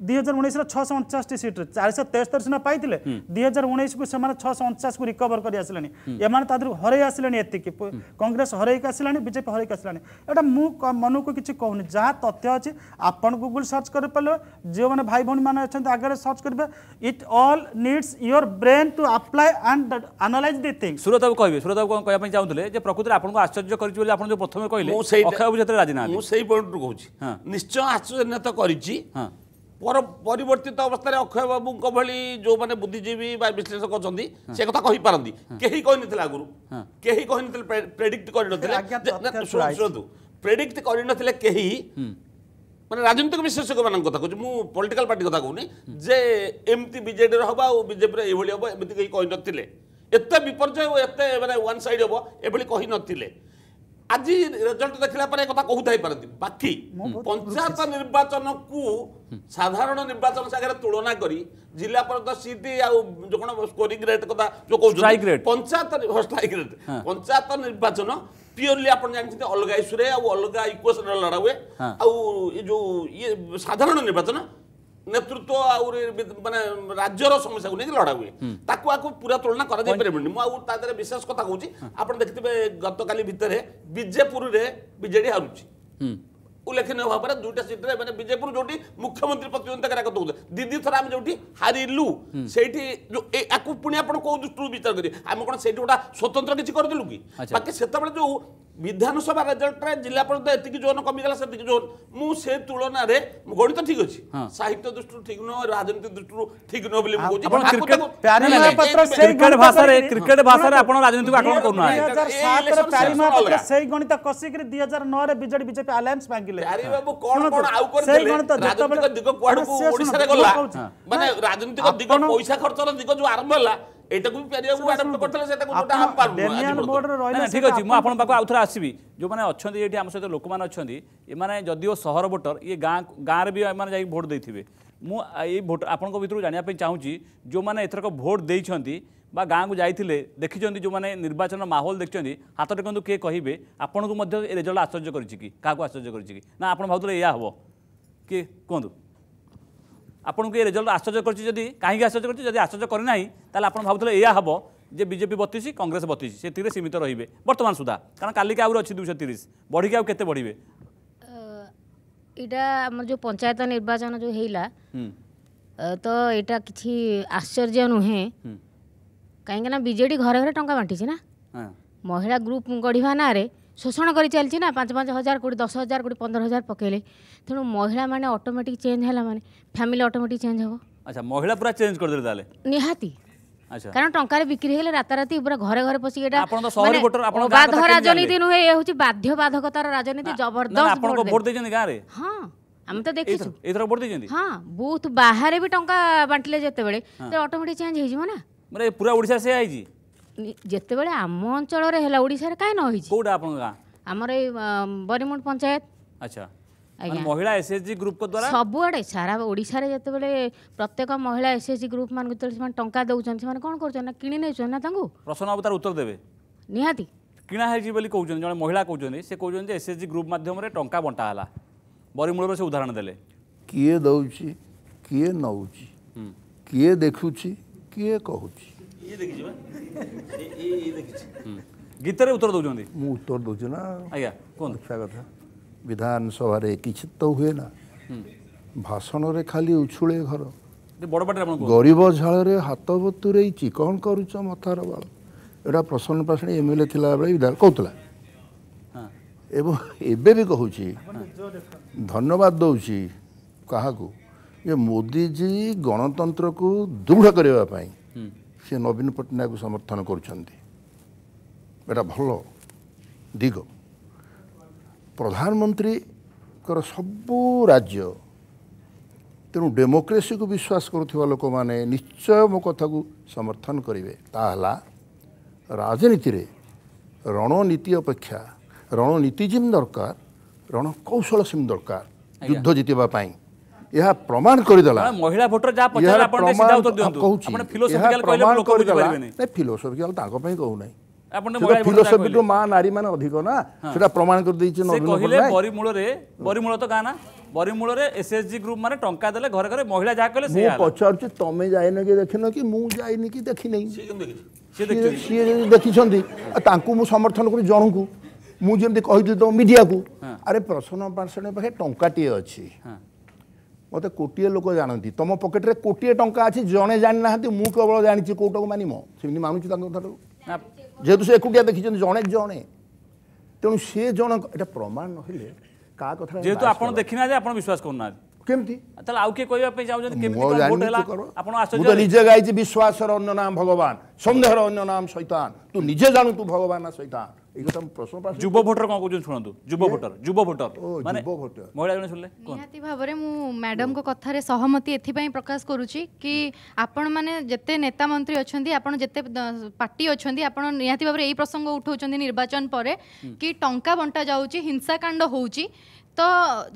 दुई हजार उन्नाइस र छ सय अन्चासी सिट्रे चार सय तेस्तर सिना पाइले दुई हजार उन्नाइसको छ सय अन्चासको रिकभर गरिआसिले एमा तादहरू हरै आसिले यतिकि कङ्ग्रेस हरैक आसिला विजेपि हरैक आसिला एउटा म ମନକୁ କିଛି କହୁନି ଯାହା ତଥ୍ୟ ଅଛି ଆପଣ ଗୁଗୁଲ୍ ସର୍ଚ୍ଚ କରିପାରିବେ ଯେଉଁମାନେ ଭାଇ ଭଉଣୀମାନେ ଅଛନ୍ତି ଆଗରେ ସର୍ଚ୍ଚ କରିବେ it all needs your brain to apply and analyse the thing ସୁରତାବୁ କହିବେ ସୁରତାବୁ କ'ଣ କହିବା ପାଇଁ ଚାହୁଁଥିଲେ ଯେ ପ୍ରକୃତରେ ଆପଣଙ୍କୁ ଆଶ୍ଚର୍ଯ୍ୟ କରିଛି ବୋଲି ଆପଣ ଯେଉଁ ପ୍ରଥମେ କହିଲେ ମୁଁ ସେଇ ଅକ୍ଷୟବୁ ସେଥିରେ ରାଜି ନାହାନ୍ତି ମୁଁ ସେଇ ପଏଣ୍ଟରୁ କହୁଛି ନିଶ୍ଚୟ ଆଶ୍ଚର୍ଯ୍ୟାନ୍ୱିତ କରିଛି পরবর্তিত অবস্থায় অক্ষয় বাবুঙ্ ভি যে বুদ্ধিজীবী বা বিশ্লেষক অনেক সে কথা কইপারতি কে কইনি আগর কে কইনি প্রেডিক্ট করে শুণতু প্রেডিক্ট করে কে মানে রাজনৈতিক বিশেষজ্ঞ মান কথা কুছি মু পলিটিকাল পার্টি কথা কুনি যে এমতি বিজেডি হব আ বিজেপি এইভাবে হব এমতি কে কই নথিলে এত বিপর্যয় এত মানে ওয়ান সাইড হব এভাবে কই নথিলে ଆଜି ରେଜଲ୍ଟ ଦେଖିଲା ପରେ କଥା କହୁଥାଇପାରନ୍ତି ବାକି ପଞ୍ଚାୟତ ନିର୍ବାଚନକୁ ସାଧାରଣ ନିର୍ବାଚନ ସାଙ୍ଗରେ ତୁଳନା କରି ଜିଲ୍ଲା ପରିଷଦ ସିଟ୍ ଆଉ ଯେଉଁ କ'ଣ ସ୍କୋରିଂ ରେଟ୍ କଥା ଯେଉଁ କହୁଛନ୍ତି ପଞ୍ଚାୟତ ଷ୍ଟ୍ରାଇକ୍ ରେଟ୍ ପଞ୍ଚାୟତ ନିର୍ବାଚନ ପିଓରଲି ଆପଣ ଜାଣିଛନ୍ତି ଅଲଗା ଇସ୍ୟୁରେ ଆଉ ଅଲଗା ଇକ୍ୱେସନ୍ରେ ଲଢ଼ା ହୁଏ ଆଉ ଏ ଯେଉଁ ଇଏ ସାଧାରଣ ନିର୍ବାଚନ ନେତୃତ୍ୱ ଆହୁରି ମାନେ ରାଜ୍ୟର ସମସ୍ୟାକୁ ନେଇକି ଲଢ଼ା ହୁଏ ତାକୁ ଆକୁ ପୁରା ତୁଳନା କରାଯାଇ ପାରିବନି ମୁଁ ଆଉ ତା ଦେହରେ ବିଶେଷ କଥା କହୁଛି ଆପଣ ଦେଖିଥିବେ ଗତକାଲି ଭିତରେ ବିଜେପୁରରେ ବିଜେଡି ହାରୁଛି ଉଲ୍ଲେଖନୀୟ ଭାବରେ ଦୁଇଟା ସିଟରେ ମାନେ ବିଜେପୁର ଯୋଉଠି ମୁଖ୍ୟମନ୍ତ୍ରୀ ପ୍ରତିଦ୍ୱନ୍ଦ୍ୱିତା କାରାକ ଦଉଥିଲେ ଦିଦି ଥର ଆମେ ଯୋଉଠି ହାରିଲୁ ସେଇଠି ଆକୁ ପୁଣି ଆପଣ କୋଉ ଦୃଷ୍ଟିରୁ ବିଚାର କରିବେ ଆମେ କ'ଣ ସେଇଠି ଗୋଟେ ସ୍ୱତନ୍ତ୍ର କିଛି କରିଦେଲୁ କି ବାକି ସେତେବେଳେ ଯୋଉ ବିଧାନସଭା ରେଜଲ୍ଟରେ ଜିଲ୍ଲାପାଳ ଏତିକି ଜୋନ୍ କମିଗଲା ସେତିକି ଜୋନ୍ ମୁଁ ସେ ତୁଳନାରେ ଗଣିତ ଠିକ୍ ଅଛି ସାହିତ୍ୟ ଦୃଷ୍ଟିରୁ ଠିକ୍ ନୁହଁ ରାଜନୀତି ଦୃଷ୍ଟିରୁ ଠିକ୍ ନୁହଁ ବୋଲି ମୁଁ କ୍ରିକେଟ ଭାଷାରେ ଆପଣ ରାଜନୀତିକୁ ଆକଳନ କରୁନାହାନ୍ତି ସେଇ ଗଣିତ କଷିକିରି ଦୁଇ ହଜାର ନଅରେ ବିଜେଡି ବିଜେପି ଆଲାଏନ୍ସ ଭାଙ୍ଗିଲେ ରାଜନୈତିକ ଦିଗ ପଇସା ଖର୍ଚ୍ଚର ଦିଗ ଯୋଉ ଆରମ୍ଭ ହେଲା ଏଇଟାକୁ ବି ପାରିବାକୁ ଆଡପ୍ଟ କରିଥିଲେ ସେଟାକୁ ଯୋଉଟା ଆମେ ପାରୁନୁ ଠିକ ଅଛି ମୁଁ ଆପଣଙ୍କ ପାଖକୁ ଆଉଥରେ ଆସିବି ଯେଉଁମାନେ ଅଛନ୍ତି ଏଠି ଆମ ସହିତ ଲୋକମାନେ ଅଛନ୍ତି ଏମାନେ ଯଦିଓ ସହର ଭୋଟର ଇଏ ଗାଁ ଗାଁରେ ବି ଏମାନେ ଯାଇକି ଭୋଟ ଦେଇଥିବେ ମୁଁ ଏଇ ଭୋଟ ଆପଣଙ୍କ ଭିତରୁ ଜାଣିବା ପାଇଁ ଚାହୁଁଛି ଯେଉଁମାନେ ଏଥରକ ଭୋଟ ଦେଇଛନ୍ତି বা গাঁকু যাই দেখিছেন যে নির্বাচন মাহোল দেখছেন হাত টেকু কে কহবে আপনার মধ্যে এই রেজল্ট আশ্চর্য করেছি কি কাহু আশ্চর্য করেছি কি না আপনার ভাবুলে এয়া হব কি কুহতু ଆପଣଙ୍କୁ ଏ ରେଜଲ୍ଟ ଆଶ୍ଚର୍ଯ୍ୟ କରିଛି ଯଦି କାହିଁକି ଆଶ୍ଚର୍ଯ୍ୟ କରିଛି ଯଦି ଆଶ୍ଚର୍ଯ୍ୟ କରିନାହିଁ ତାହେଲେ ଆପଣ ଭାବୁଥିଲେ ଏଇଆ ହେବ ଯେ ବିଜେପି ବତିଶ କଂଗ୍ରେସ ବତିଶ ସେଥିରେ ସୀମିତ ରହିବେ ବର୍ତ୍ତମାନ ସୁଦ୍ଧା କାରଣ କାଲିକି ଆହୁରି ଅଛି ଦୁଇଶହ ତିରିଶ ବଢ଼ିକି ଆଉ କେତେ ବଢ଼ିବେ ଏଇଟା ଆମର ଯେଉଁ ପଞ୍ଚାୟତ ନିର୍ବାଚନ ଯେଉଁ ହେଇଲା ତ ଏଇଟା କିଛି ଆଶ୍ଚର୍ଯ୍ୟ ନୁହେଁ କାହିଁକିନା ବିଜେଡ଼ି ଘରେ ଘରେ ଟଙ୍କା ବାଣ୍ଟିଛି ନା ମହିଳା ଗ୍ରୁପ୍ ଗଢ଼ିବା ନାଁରେ ଶୋଷଣ କରି ଚାଲିଛି ନା ପାଞ୍ଚ ପାଞ୍ଚ ହଜାର କେଉଁଠି ଦଶ ହଜାର କେଉଁଠି ପନ୍ଦର ହଜାର ପକାଇଲେ ତେଣୁ ମହିଳାମାନେ ଅଟୋମେଟିକ୍ ଚେଞ୍ଜ ହେଲା ମାନେ ଫ୍ୟାମିଲି ଅଟୋମେଟିକ୍ ଚେଞ୍ଜ ହେବ ଆଚ୍ଛା ମହିଳା ପୁରା ଚେଞ୍ଜ କରିଦେଲେ ତାହେଲେ ନିହାତି କାରଣ ଟଙ୍କାରେ ବିକ୍ରି ହେଲେ ରାତାରାତି ପୁରା ଘରେ ଘରେ ପଶିକି ଏଇଟା ବାଧ ରାଜନୀତି ନୁହେଁ ଏ ହେଉଛି ବାଧ୍ୟ ବାଧକତାର ରାଜନୀତି ଜବରଦସ୍ତ ଗାଁରେ ହଁ ଆମେ ତ ଦେଖିଛୁ ଏଥର ଭୋଟ ଦେଇଛନ୍ତି ହଁ ବୁଥ ବାହାରେ ବି ଟଙ୍କା ବାଣ୍ଟିଲେ ଯେତେବେଳେ ଅଟୋମେଟିକ୍ ଚେଞ୍ଜ ହେଇଯିବ ନା ମାନେ ପୁରା ଓଡ଼ିଶା ସେୟା ହେଇଛି ଯେତେବେଳେ ଆମ ଅଞ୍ଚଳରେ ହେଲା ଓଡ଼ିଶାରେ କାହିଁ ନ ହେଇଛି କୋଉଟା ଆପଣଙ୍କ ଗାଁ ଆମର ଏଇ ବରିମୁଣ୍ଡ ପଞ୍ଚାୟତ ଆଚ୍ଛା মহিলা এসএসজি গ্রুপ দ্বারা সবুড়ে সারা ওড়িশার যেতবে প্রত্যেক মহিলা এসএসজি গ্রুপ মানুষ যেতবে সে টঙ্কা দৌছেন সে কোণ করছেন না কিনি নেছেন না তাঙ্কু প্রশ্ন অবতার উত্তর দেবে নিহাতি কিনা হয়েছি বলে কৌছেন জন মহিলা কৌছেন সে কৌছেন যে এসএসজি গ্রুপ মাধ্যমে টঙ্কা বন্টা হলা বরিমূলর সে উদাহরণ দেলে কিয়ে দৌছি কিয়ে নউছি কিয়ে দেখুছি কিয়ে কহুছি ଇଏ ଦେଖିଛି ବା ଇଏ ଦେଖିଛି ଗୀତାରେ ଉତ୍ତର ଦେଉଛନ୍ତି ମୁଁ ଉତ୍ତର ଦେଉଛି ନା ଆଜ୍ଞା କୁହନ୍ତୁ ଦେଖିବା କଥା ବିଧାନସଭାରେ କିଛି ତ ହୁଏ ନା ଭାଷଣରେ ଖାଲି ଉଛୁଳେ ଘର ଗରିବ ଝାଳରେ ହାତ ବତୁରେଇଛି କ'ଣ କରୁଛ ମଥାର ବାଳ ଏଇଟା ପ୍ରସନ୍ନ ପାଷାଣୀ ଏମ୍ ଏଲ୍ ଏ ଥିଲାବେଳେ ବିଧାନ କହୁଥିଲା ଏବଂ ଏବେ ବି କହୁଛି ଧନ୍ୟବାଦ ଦେଉଛି କାହାକୁ ଯେ ମୋଦିଜୀ ଗଣତନ୍ତ୍ରକୁ ଦୃଢ଼ କରିବା ପାଇଁ ସେ ନବୀନ ପଟ୍ଟନାୟକକୁ ସମର୍ଥନ କରୁଛନ୍ତି ଏଇଟା ଭଲ ଦିଗ ପ୍ରଧାନମନ୍ତ୍ରୀଙ୍କର ସବୁ ରାଜ୍ୟ ତେଣୁ ଡେମୋକ୍ରେସିକୁ ବିଶ୍ୱାସ କରୁଥିବା ଲୋକମାନେ ନିଶ୍ଚୟ ମୋ କଥାକୁ ସମର୍ଥନ କରିବେ ତାହା ହେଲା ରାଜନୀତିରେ ରଣନୀତି ଅପେକ୍ଷା ରଣନୀତି ଯେମିତି ଦରକାର ରଣକୌଶଳ ସେମିତି ଦରକାର ଯୁଦ୍ଧ ଜିତିବା ପାଇଁ ଏହା ପ୍ରମାଣ କରିଦେଲା ମହିଳା ଭୋଟର ଯାହା ପଚାରିଲେ ଆପଣ ସିଧା ଉତ୍ତର ଦିଅନ୍ତୁ ଆପଣ ଫିଲୋସଫିକାଲ କହିଲେ ଲୋକ ବୁଝିପାରିବେନି ନାଇଁ ଫିଲୋସଫିକାଲ ତାଙ୍କ ପାଇଁ କହୁନାହିଁ ଫିଲୋସଫିରୁ ମା ନାରୀମାନେ ଅଧିକ ନା ସେଟା ପ୍ରମାଣ କରିଦେଇଛି କହିଲେ ବରିମୂଳରେ ବରିମୂଳ ତ ଗାଁ ନା ବରିମୂଳରେ ଏସଏସଜି ଗ୍ରୁପ ମାନେ ଟଙ୍କା ଦେଲେ ଘରେ ଘରେ ମହିଳା ଯାହା କହିଲେ ମୁଁ ପଚାରୁଛି ତମେ ଯାଇନ କି ଦେଖିନ କି ମୁଁ ଯାଇନି କି ଦେଖିନି ସିଏ ଦେଖିଛନ୍ତି ତାଙ୍କୁ ମୁଁ ସମର୍ଥନ କରୁଛି ଜଣଙ୍କୁ ମୁଁ ଯେମିତି କହିଥିଲି ତମ ମିଡ଼ିଆକୁ ଆରେ ପ୍ରସନ୍ନ ପାଷାଣୀ ପାଖେ ଟଙ୍କାଟିଏ ଅଛି ମୋତେ କୋଟିଏ ଲୋକ ଜାଣନ୍ତି ତୁମ ପକେଟରେ କୋଟିଏ ଟଙ୍କା ଅଛି ଜଣେ ଜାଣିନାହାନ୍ତି ମୁଁ କେବଳ ଜାଣିଛି କେଉଁଟାକୁ ମାନିମ ସେମିତି ମାନୁଛି ତାଙ୍କ କଥାଟାକୁ ଯେହେତୁ ସେ ଏକୁଟିଆ ଦେଖିଛନ୍ତି ଜଣେ ଜଣେ ତେଣୁ ସେ ଜଣକ ଏଇଟା ପ୍ରମାଣ ନହେଲେ କାହା କଥା ଯେହେତୁ ଆପଣ ଦେଖିନାହାନ୍ତି ଆପଣ ବିଶ୍ୱାସ କରୁନାହାନ୍ତି କେମିତି ତାହେଲେ ଆଉ କିଏ କହିବା ପାଇଁ ଚାହୁଁଛନ୍ତି କେମିତି ହେଲା ଆପଣ ଆଶ୍ଚର୍ଯ୍ୟ ନିଜେ ଗାଇଛି ବିଶ୍ୱାସର ଅନ୍ୟ ନାମ ଭଗବାନ ସନ୍ଦେହର ଅନ୍ୟ ନାମ ଶୈତାନ ତୁ ନିଜେ ଜାଣୁ ତୁ ଭଗବାନ ନା ଶୈତାନ ଏଇକୁ ତମ ପ୍ରଶ୍ନ ପାସ ଯୁବ ଭୋଟର କ'ଣ କହୁଛନ୍ତି ଶୁଣନ୍ତୁ ଯୁବ ଭୋଟର ଯୁବ ଭୋଟର ମାନେ ମହିଳା ଜଣେ ଶୁଣିଲେ ନିହାତି ଭାବରେ ମୁଁ ମ୍ୟାଡମଙ୍କ କଥାରେ ସହମତି ଏଥିପାଇଁ ପ୍ରକାଶ କରୁଛି କି ଆପଣମାନେ ଯେତେ ନେତା ମନ୍ତ୍ରୀ ଅଛନ୍ତି ଆପଣ ଯେତେ ପାର୍ଟି ଅଛନ୍ତି ଆପଣ ନିହାତି ଭାବରେ ଏଇ ପ୍ରସଙ୍ଗ ଉଠାଉଛନ୍ତି ନିର୍ବାଚନ ପରେ କି ଟଙ୍କା ବଣ୍ଟା ଯାଉଛି ହିଂସାକାଣ୍ଡ ହେଉଛି ତ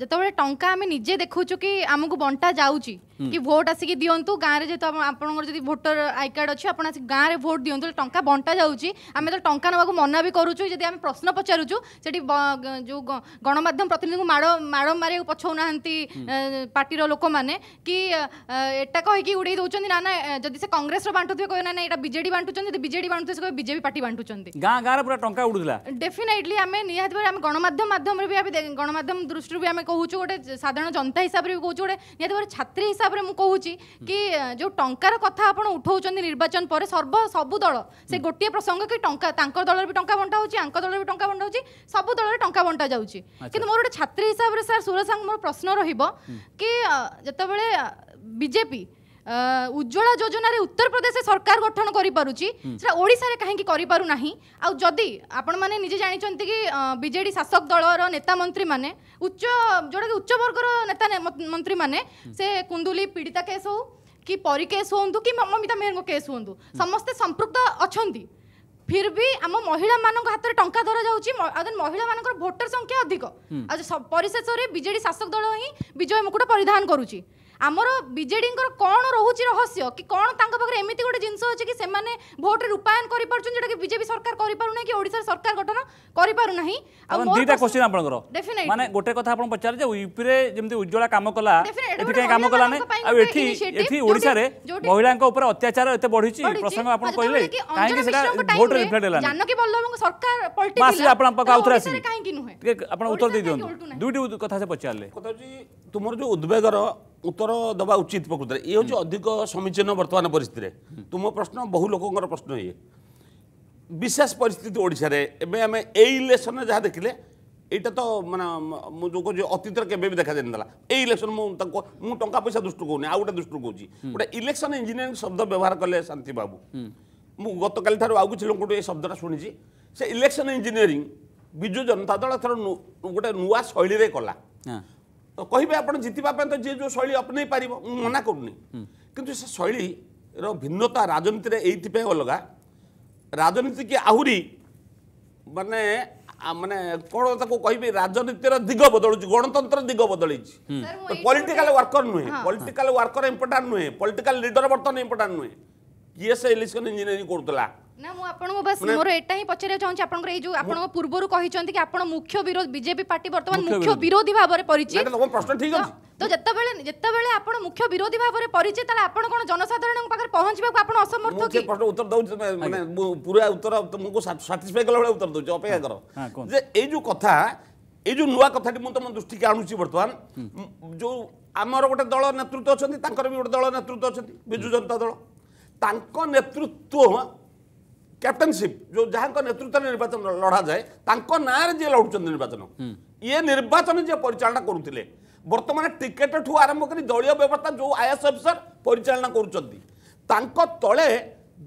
ଯେତେବେଳେ ଟଙ୍କା ଆମେ ନିଜେ ଦେଖୁଛୁ କି ଆମକୁ ବଣ୍ଟା ଯାଉଛି କି ଭୋଟ ଆସିକି ଦିଅନ୍ତୁ ଗାଁରେ ଯେହେତୁ ଆପଣଙ୍କର ଯଦି ଭୋଟର ଆଇ କାର୍ଡ଼ ଅଛି ଆପଣ ଆସିକି ଗାଁରେ ଭୋଟ ଦିଅନ୍ତୁ ଟଙ୍କା ବଣ୍ଟା ଯାଉଛି ଆମେ ତ ଟଙ୍କା ନେବାକୁ ମନା ବି କରୁଛୁ ଯଦି ଆମେ ପ୍ରଶ୍ନ ପଚାରୁଛୁ ସେଠି ଯେଉଁ ଗଣମାଧ୍ୟମ ପ୍ରତିନିଧିଙ୍କୁ ମାଡ଼ ମାଡ଼ ମାରିବାକୁ ପଛଉନାହାନ୍ତି ପାର୍ଟିର ଲୋକମାନେ କି ଏଟା କହିକି ଉଡ଼େଇ ଦେଉଛନ୍ତି ନା ନା ଯଦି ସେ କଂଗ୍ରେସର ବାଣ୍ଟୁଥିବେ କହିବେ ନା ନା ଏଇଟା ବିଜେଡ଼ି ବାଣ୍ଟୁଛନ୍ତି ଯଦି ବିଜେଡ଼ି ବାଣ୍ଟୁଥିବେ ସେ କହିବେ ବିଜେପି ପାର୍ଟି ବାଣ୍ଟୁଛନ୍ତି ଗାଁ ଗାଁରେ ପୁରା ଟଙ୍କା ଉଡ଼ୁଥିଲା ଡେଫିନେଟଲି ଆମେ ନିହାତି ଭାବରେ ଆମେ ଗଣମାଧ୍ୟମ ମାଧ୍ୟମରେ ବି ଆମେ ଗଣମାଧ୍ୟମ दृष्टि भी आम कौ गोटे साधारण जनता हिसाब से भी कौन गोटे निहत छात्री हिसाब से मुझे कि जो टंकार कथ आप उठाऊँ निर्वाचन पर सर्व सबु दल से गोटे प्रसंग कि टंका दल भी टंका बंटा होची दल भी टंका बंटा होची सबु दल टंका बंटा जाउची किंतु मोर गोटे छात्री हिसाब से सार सुरज सार मोर प्रश्न रहिबो कि बीजेपी ଉଜ୍ଜଳା ଯୋଜନାରେ ଉତ୍ତରପ୍ରଦେଶ ସରକାର ଗଠନ କରିପାରୁଛି ସେଟା ଓଡ଼ିଶାରେ କାହିଁକି କରିପାରୁନାହିଁ ଆଉ ଯଦି ଆପଣମାନେ ନିଜେ ଜାଣିଛନ୍ତି କି ବିଜେଡ଼ି ଶାସକ ଦଳର ନେତା ମନ୍ତ୍ରୀମାନେ ଉଚ୍ଚ ଯେଉଁଟାକି ଉଚ୍ଚ ବର୍ଗର ନେତା ମନ୍ତ୍ରୀମାନେ ସେ କୁନ୍ଦୁଲି ପୀଡ଼ିତା କେସ୍ ହଉ କି ପରୀ କେସ୍ ହୁଅନ୍ତୁ କି ମମିତା ମେହେରଙ୍କ କେସ୍ ହୁଅନ୍ତୁ ସମସ୍ତେ ସମ୍ପୃକ୍ତ ଅଛନ୍ତି ଫିର୍ ବି ଆମ ମହିଳାମାନଙ୍କ ହାତରେ ଟଙ୍କା ଧରାଯାଉଛି ଆଉ ଦେନ୍ ମହିଳାମାନଙ୍କର ଭୋଟର ସଂଖ୍ୟା ଅଧିକ ଆଉ ପରିଶେଷରେ ବିଜେଡ଼ି ଶାସକ ଦଳ ହିଁ ବିଜୟ ମୁକୁଟ ପରିଧାନ କରୁଛି আমার বিজেডিঙ্কর কোণ রহুচি রহস্য কি কোণ তাঙ্ক পাখে এমিতি গোটে জিনিস আছে কি সেমানে ভোটে রূপায়ন করি পারছন যেটা কি বিজেপি সরকার করি পারু না কি ওড়িশার সরকার গঠন করি পারু না আর দুইটা কোশ্চেন আপনার ডেফিনেটলি মানে গোটে কথা আপন পচারে যে ইউপি রে যেমতি উজ্জ্বলা কাম কলা এটি কাই কাম কলা না আর এটি এটি ওড়িশা রে মহিলাঙ্ক উপরে অত্যাচার এতে বড়িছি প্রসঙ্গ আপন কইলে কাই কি সেটা ভোট রিফ্লেক্ট হেলা জানকি বল্লভঙ্ক সরকার পলটি মাসি আপন পাক আউতরা আসি কাই কি নুহে টিকে আপন উত্তর দেই দিও দুইটি কথা সে পচারলে কথা যে তোমার যে উদ্বেগর ଉତ୍ତର ଦେବା ଉଚିତ ପ୍ରକୃତରେ ଇଏ ହେଉଛି ଅଧିକ ସମୀଚୀନ ବର୍ତ୍ତମାନ ପରିସ୍ଥିତିରେ ତୁମ ପ୍ରଶ୍ନ ବହୁ ଲୋକଙ୍କର ପ୍ରଶ୍ନ ଇଏ ବିଶେଷ ପରିସ୍ଥିତି ଓଡ଼ିଶାରେ ଏବେ ଆମେ ଏଇ ଇଲେକ୍ସନରେ ଯାହା ଦେଖିଲେ ଏଇଟା ତ ମାନେ ମୁଁ ଯେଉଁ କହୁଛି ଅତୀତରେ କେବେ ବି ଦେଖା ଯାଇନଥିଲା ଏଇ ଇଲେକ୍ସନ ମୁଁ ତାଙ୍କୁ ମୁଁ ଟଙ୍କା ପଇସା ଦୃଷ୍ଟିରୁ କହୁନି ଆଉ ଗୋଟେ ଦୃଷ୍ଟିରୁ କହୁଛି ଗୋଟେ ଇଲେକ୍ସନ ଇଞ୍ଜିନିୟରିଂ ଶବ୍ଦ ବ୍ୟବହାର କଲେ ଶାନ୍ତି ବାବୁ ମୁଁ ଗତକାଲି ଠାରୁ ଆଉ କିଛି ଲୋକଙ୍କଠୁ ଏ ଶବ୍ଦଟା ଶୁଣିଛି ସେ ଇଲେକ୍ସନ ଇଞ୍ଜିନିୟରିଂ ବିଜୁ ଜନତା ଦଳ ଏଥର ଗୋଟେ ନୂଆ ଶୈଳୀରେ କଲା তো କହିବେ ଆପଣ ଜିତିବା ପାଇଁ ତ ଯିଏ ଯେଉଁ ଶୈଳୀ ଅପନେଇ ପାରିବ ମୁଁ ମନା କରୁନି କିନ୍ତୁ ସେ ଶୈଳୀର ଭିନ୍ନତା ରାଜନୀତିରେ ଏଇଥିପାଇଁ ଅଲଗା ରାଜନୀତିକି ଆହୁରି ମାନେ ମାନେ କ'ଣ ତାକୁ କହିବି ରାଜନୀତିର ଦିଗ ବଦଳୁଛି ଗଣତନ୍ତ୍ର ଦିଗ ବଦଳିଛି ପଲିଟିକାଲ ୱାର୍କର ନୁହେଁ ପଲିଟିକାଲ ୱାର୍କର ଇମ୍ପୋର୍ଟାଣ୍ଟ ନୁହେଁ ପଲିଟିକାଲ ଲିଡର ବର୍ତ୍ତମାନ ଇମ୍ପୋର୍ଟାଣ୍ଟ ନୁହେଁ କିଏ ସେ ଇଲେକ୍ସନ ଇଞ୍ଜିନିୟରିଂ କରୁଥିଲା ନା ମୁଁ ଆପଣଙ୍କୁ ବାସ୍ ମୋର ଏଟା ହିଁ ପଚାରିବାକୁ ଚାହୁଁଛି ଆପଣଙ୍କର ଏଇ ଯୋଉ ଆପଣ ପୂର୍ବରୁ କହିଛନ୍ତି କି ଆପଣ ମୁଖ୍ୟ ବିରୋଧ ବିଜେପି ପାର୍ଟି ବର୍ତ୍ତମାନ ମୁଖ୍ୟ ବିରୋଧୀ ଭାବରେ ପରିଚିତ ପ୍ରଶ୍ନ ଠିକ ଅଛି ତ ଯେତେବେଳେ ଯେତେବେଳେ ଆପଣ ମୁଖ୍ୟ ବିରୋଧୀ ଭାବରେ ପରିଚିତ ତାହେଲେ ଆପଣ କ'ଣ ଜନସାଧାରଣଙ୍କ ପାଖରେ ପହଞ୍ଚିବାକୁ ଆପଣ ଅସମର୍ଥ କି ପ୍ରଶ୍ନ ଉତ୍ତର ଦଉଛି ମାନେ ପୁରା ଉତ୍ତର ତୁମକୁ ସାଟିସ୍ଫାଏ କଲା ଭଳିଆ ଉତ୍ତର ଦଉଛି ଅପେକ୍ଷା କର ଯେ ଏଇ ଯୋଉ କଥା ଏଇ ଯୋଉ ନୂଆ କଥାଟି ମୁଁ ତମ ଦୃଷ୍ଟିକି ଆଣୁଛି ବର୍ତ୍ତମାନ ଯୋଉ ଆମର ଗୋଟେ ଦଳ ନେତୃତ୍ୱ ଅଛନ୍ତି ତାଙ୍କର ବି ଗୋଟେ ଦଳ ନେତୃତ୍ୱ ଅଛନ୍ତି ବିଜୁ ଜନତା ଦଳ ତାଙ୍କ ନେତୃତ୍ୱ କ୍ୟାପ୍ଟେନସିପ୍ ଯେଉଁ ଯାହାଙ୍କ ନେତୃତ୍ୱରେ ନିର୍ବାଚନ ଲଢ଼ାଯାଏ ତାଙ୍କ ନାଁରେ ଯିଏ ଲଢ଼ୁଛନ୍ତି ନିର୍ବାଚନ ଇଏ ନିର୍ବାଚନ ଯିଏ ପରିଚାଳନା କରୁଥିଲେ ବର୍ତ୍ତମାନ ଟିକେଟ୍ଠୁ ଆରମ୍ଭ କରି ଦଳୀୟ ବ୍ୟବସ୍ଥା ଯେଉଁ ଆଇଏସ୍ ଅଫିସର ପରିଚାଳନା କରୁଛନ୍ତି ତାଙ୍କ ତଳେ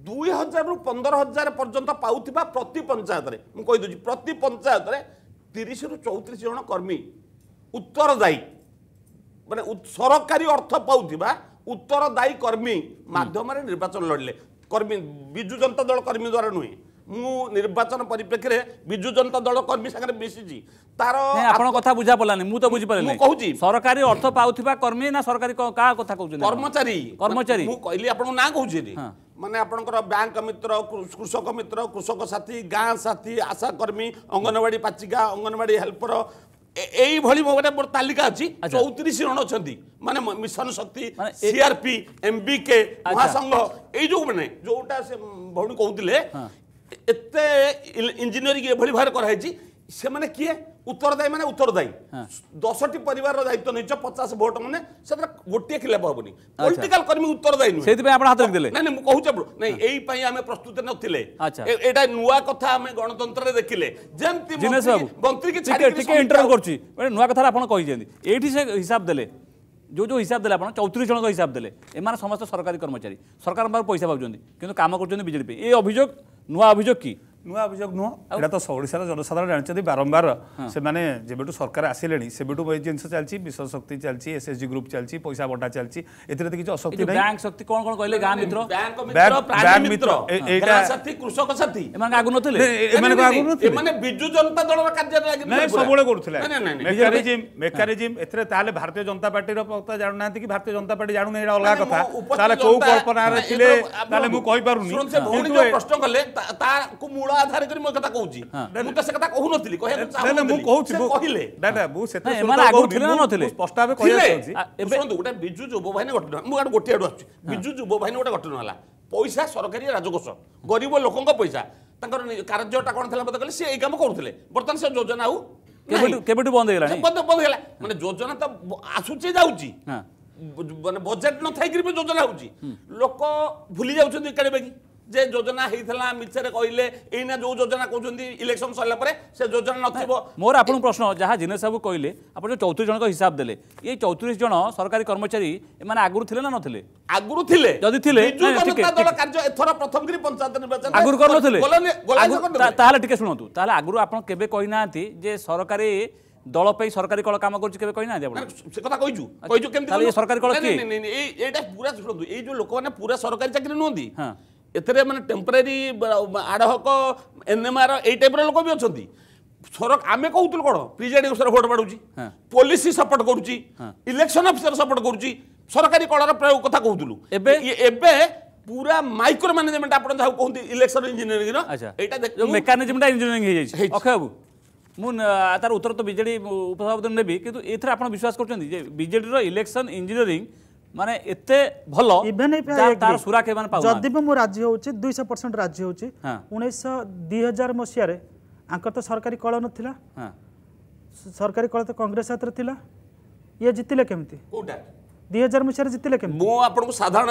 ଦୁଇ ହଜାରରୁ ପନ୍ଦର ହଜାର ପର୍ଯ୍ୟନ୍ତ ପାଉଥିବା ପ୍ରତି ପଞ୍ଚାୟତରେ ମୁଁ କହିଦେଉଛି ପ୍ରତି ପଞ୍ଚାୟତରେ ତିରିଶରୁ ଚଉତିରିଶ ଜଣ କର୍ମୀ ଉତ୍ତରଦାୟୀ ମାନେ ସରକାରୀ ଅର୍ଥ ପାଉଥିବା ଉତ୍ତରଦାୟୀ କର୍ମୀ ମାଧ୍ୟମରେ ନିର୍ବାଚନ ଲଢ଼ିଲେ କର୍ମୀ ବିଜୁ ଜନତା ଦଳ କର୍ମୀ ଦ୍ୱାରା ନୁହେଁ ମୁଁ ନିର୍ବାଚନ ପରିପ୍ରେକ୍ଷୀରେ ବିଜୁ ଜନତା ଦଳ କର୍ମୀ ସାଙ୍ଗରେ ମିଶିଛି ତାର ଆପଣ କଥା ବୁଝା ପଡ଼ିଲାନି ମୁଁ ତ ବୁଝିପାରିଲି କହୁଛି ସରକାରୀ ଅର୍ଥ ପାଉଥିବା କର୍ମୀ ନା ସରକାରୀ କାହା କଥା କହୁଛନ୍ତି କର୍ମଚାରୀ କର୍ମଚାରୀ ମୁଁ କହିଲି ଆପଣଙ୍କୁ ନାଁ କହୁଛି ମାନେ ଆପଣଙ୍କର ବ୍ୟାଙ୍କ ମିତ୍ର କୃଷକ ମିତ୍ର କୃଷକ ସାଥୀ ଗାଁ ସାଥୀ ଆଶାକର୍ମୀ ଅଙ୍ଗନବାଡ଼ି ପାଚିକା ଅଙ୍ଗନବାଡ଼ି ହେଲ୍ପର এইভাবে গোটে মোট তালিকা আছে চৌত্রিশ জন অনেক মানে মিশন শক্তি সিআরপি এমবিকে মহাসংঘ এই যে মানে যেটা সে ভৌণী কৌলে এতে ইঞ্জিনিয়রিং এভাবে ভাবে করা হয়েছে ସେମାନେ କିଏ ଉତ୍ତରଦାୟୀ ମାନେ ଉତ୍ତରଦାୟୀ ଦଶଟି ପରିବାରର ଦାୟିତ୍ୱ ନେଇଛ ପଚାଶ ଭୋଟ ମାନେ ସେଥିରେ ଗୋଟିଏ ଖିଲାପ ହବନି ପଲିଟିକାଲ କର୍ମୀ ଉତ୍ତରଦାୟୀ ନୁହେଁ ସେଥିପାଇଁ ଆପଣ ହାତ ରଖିଦେଲେ ନାଇଁ ମୁଁ କହୁଛି ଆପଣ ନାଇଁ ଏଇ ପାଇଁ ଆମେ ପ୍ରସ୍ତୁତ ନଥିଲେ ଏଇଟା ନୂଆ କଥା ଆମେ ଗଣତନ୍ତ୍ରରେ ଦେଖିଲେ ଯେମିତି ମନ୍ତ୍ରୀ ଟିକେ ଇଣ୍ଟରଭ୍ୟୁ କରୁଛି ନୂଆ କଥା ଆପଣ କହିଛନ୍ତି ଏଇଠି ସେ ହିସାବ ଦେଲେ ଯେଉଁ ଯେଉଁ ହିସାବ ଦେଲେ ଆପଣ ଚଉତିରିଶ ଜଣଙ୍କ ହିସାବ ଦେଲେ ଏମାନେ ସମସ୍ତେ ସରକାରୀ କର୍ମଚାରୀ ସରକାରଙ୍କ ପାଖରୁ ପଇସା ପାଉଛନ୍ତି କିନ୍ତୁ କାମ କରୁଛନ୍ତି ବିଜେଡ଼ି ପାଇଁ ଏ ଅଭିଯୋଗ ନୂଆ ଅଭିଯୋଗ କି ନୂଆ ଅଭିଯୋଗ ନୁହଁ ଏଇଟା ତ ଓଡ଼ିଶାର ଜନସାଧାରଣ ଜାଣିଛନ୍ତି ବାରମ୍ବାର ସେମାନେ ଯେବେଠୁ ସରକାର ଆସିଲେଣି ସେବେଠୁ ଏ ଜିନିଷ ଚାଲିଛି ବିଶ୍ୱ ଶକ୍ତି ଚାଲିଛି ଏସ୍ଏସ୍ଜି ଗ୍ରୁପ ଚାଲିଛି ପଇସା ବଣ୍ଟା ଚାଲିଛି ଏଥିରେ ତ କିଛି ଅଶକ୍ତି ନାହିଁ ବ୍ୟାଙ୍କ ଶକ୍ତି କ'ଣ କ'ଣ କହିଲେ ଗାଁ ମିତ୍ର ବ୍ୟାଙ୍କ ମିତ୍ର ଏଇଟା ସାଥୀ କୃଷକ ସାଥୀ ଏମାନେ ଆଗୁ ନଥିଲେ ଏମାନେ ଆଗୁ ନଥିଲେ ଏମାନେ ବିଜୁ ଜନତା ଦଳର କାର୍ଯ୍ୟରେ ଲାଗି ନାଇଁ ସବୁବେଳେ କରୁଥିଲେ ମେକାନିଜିମ ମେକାନିଜିମ ଏଥିରେ ତାହେଲେ ଭାରତୀୟ ଜନତା ପାର୍ଟିର ବକ୍ତା ଜାଣୁନାହାନ୍ତି କି ଭାରତୀୟ ଜନତା ପାର୍ଟି ଜାଣୁନି ଏଇଟା ଅଲଗା କଥା ତାହେଲେ କୋଉ କଳ୍ପନାରେ ଥିଲେ ତାହେଲେ ମୁଁ କହିପାରୁନି ସେ ଭଉଣୀ ଯୋଉ ପ୍ରଶ୍ନ କଲେ ତାକୁ ମୂଳ ଆଧାର କରି ମୁଁ କଥା କହୁଛି ମୁଁ ତ ସେ କଥା କହୁନଥିଲି ମୁଁ କହୁଛି କହିଲେ ସ୍ପଷ୍ଟ ଭାବେ ଶୁଣନ୍ତୁ ଗୋଟେ ବିଜୁ ଯୁବ ବାହିନୀ ଘଟଣା ମୁଁ ଗୋଟେ ଗୋଟିଏ ଆଡ଼ୁ ଆସୁଛି ବିଜୁ ଯୁବ ବାହିନୀ ଗୋଟେ ଘଟଣା ହେଲା ପଇସା ସରକାରୀ ରାଜକୋଷ ଗରିବ ଲୋକଙ୍କ ପଇସା ତାଙ୍କର କାର୍ଯ୍ୟଟା କ'ଣ ଥିଲା ମୋତେ କହିଲେ ସେ ଏଇ କାମ କରୁଥିଲେ ବର୍ତ୍ତମାନ ସେ ଯୋଜନା ଆଉ କେବେଠୁ ବନ୍ଦ ହେଇଗଲା ବନ୍ଦ ବନ୍ଦ ହେଇଗଲା ମାନେ ଯୋଜନା ତ ଆସୁଛି ଯାଉଛି ମାନେ ବଜେଟ୍ ନଥାଇକିରି ବି ଯୋଜନା ହେଉଛି ଲୋକ ଭୁଲି ଯାଉଛନ୍ତି ଏକାଡେମୀ যে যোজনা হয়েছিল মিছেরে কহিলে এইনা যে যোজনা কৌন ইলেকশন সরলা পরে সে যোজনা নথিব মোর আপনার প্রশ্ন যা জিনে সাহু কহিলে আপনার যে চৌত্রিশ জনক হিসাব দেলে এই চৌত্রিশ জন সরকারি কর্মচারী এমানে আগুরু থিলে না নথিলে আগুরু থিলে যদি থিলে দল কার্য এথর প্রথম করে পঞ্চায়েত নির্বাচন আগুরু করো থিলে তাহলে টিকে শুনতু তাহলে আগুরু আপন কেবে কই নাহান্তি যে সরকারি দল পাই সরকারি কল কাম করছি কেবে কই না আপনি সে কথা কইছু কইছু কেমতি তাহলে সরকারি কল কি এইটা পুরা শুনতু এই যে লোক মানে পুরা সরকারি চাকরি নুহন্তি হ্যাঁ ଏଥିରେ ମାନେ ଟେମ୍ପରାରୀ ଆଡ଼ହକ এনএমআর ଏଇ ଟାଇପ୍ର ଲୋକ ବି ଅଛନ୍ତି ସରକ ଆମେ କହୁଥିଲୁ କ'ଣ ପ୍ରିଜାଇଡିଂ ଅଫିସର ভোট ବାଡ଼ୁଛି ପୋଲିସ ସପୋର୍ଟ କରୁଛି ইলেকশন ଅଫିସର ସପୋର୍ଟ କରୁଛି ସରକାରୀ କଳାର ପ୍ରୟୋଗ କଥା କହୁଥିଲୁ ଏବେ ଏବେ পুরা মাইক্রো ম্যানেজমেন্ট আপনার যা কুহতি ইলেকশন ইঞ্জিনিয়ারিং এইটা মেকানিজমটা ইঞ্জিনিয়ারিং হয়ে যাইছে অক্ষয় বাবু মু তার উত্তর তো বিজেডি উপসভাপতি নেবি কিন্তু এতে আপনার বিশ্বাস করছেন যে বিজেডির ইলেকশন ইঞ্জিনিয়ারিং ମାନେ ଏତେ ଭଲ ତାର ସୁରା କେମାନେ ପାଉ ଯଦି ବି ମୁଁ ରାଜି ହେଉଛି ଦୁଇଶହ ପରସେଣ୍ଟ ରାଜି ହେଉଛି ଉଣେଇଶହ ଦୁଇ ହଜାର ମସିହାରେ ଆଙ୍କର ତ ସରକାରୀ କଳ ନଥିଲା ସରକାରୀ କଳ ତ କଂଗ୍ରେସ ହାତରେ ଥିଲା ଇଏ ଜିତିଲେ କେମିତି ଦୁଇ ହଜାର ମସିହାରେ ଜିତିଲେ କେମିତି ମୁଁ ଆପଣଙ୍କୁ ସାଧାରଣ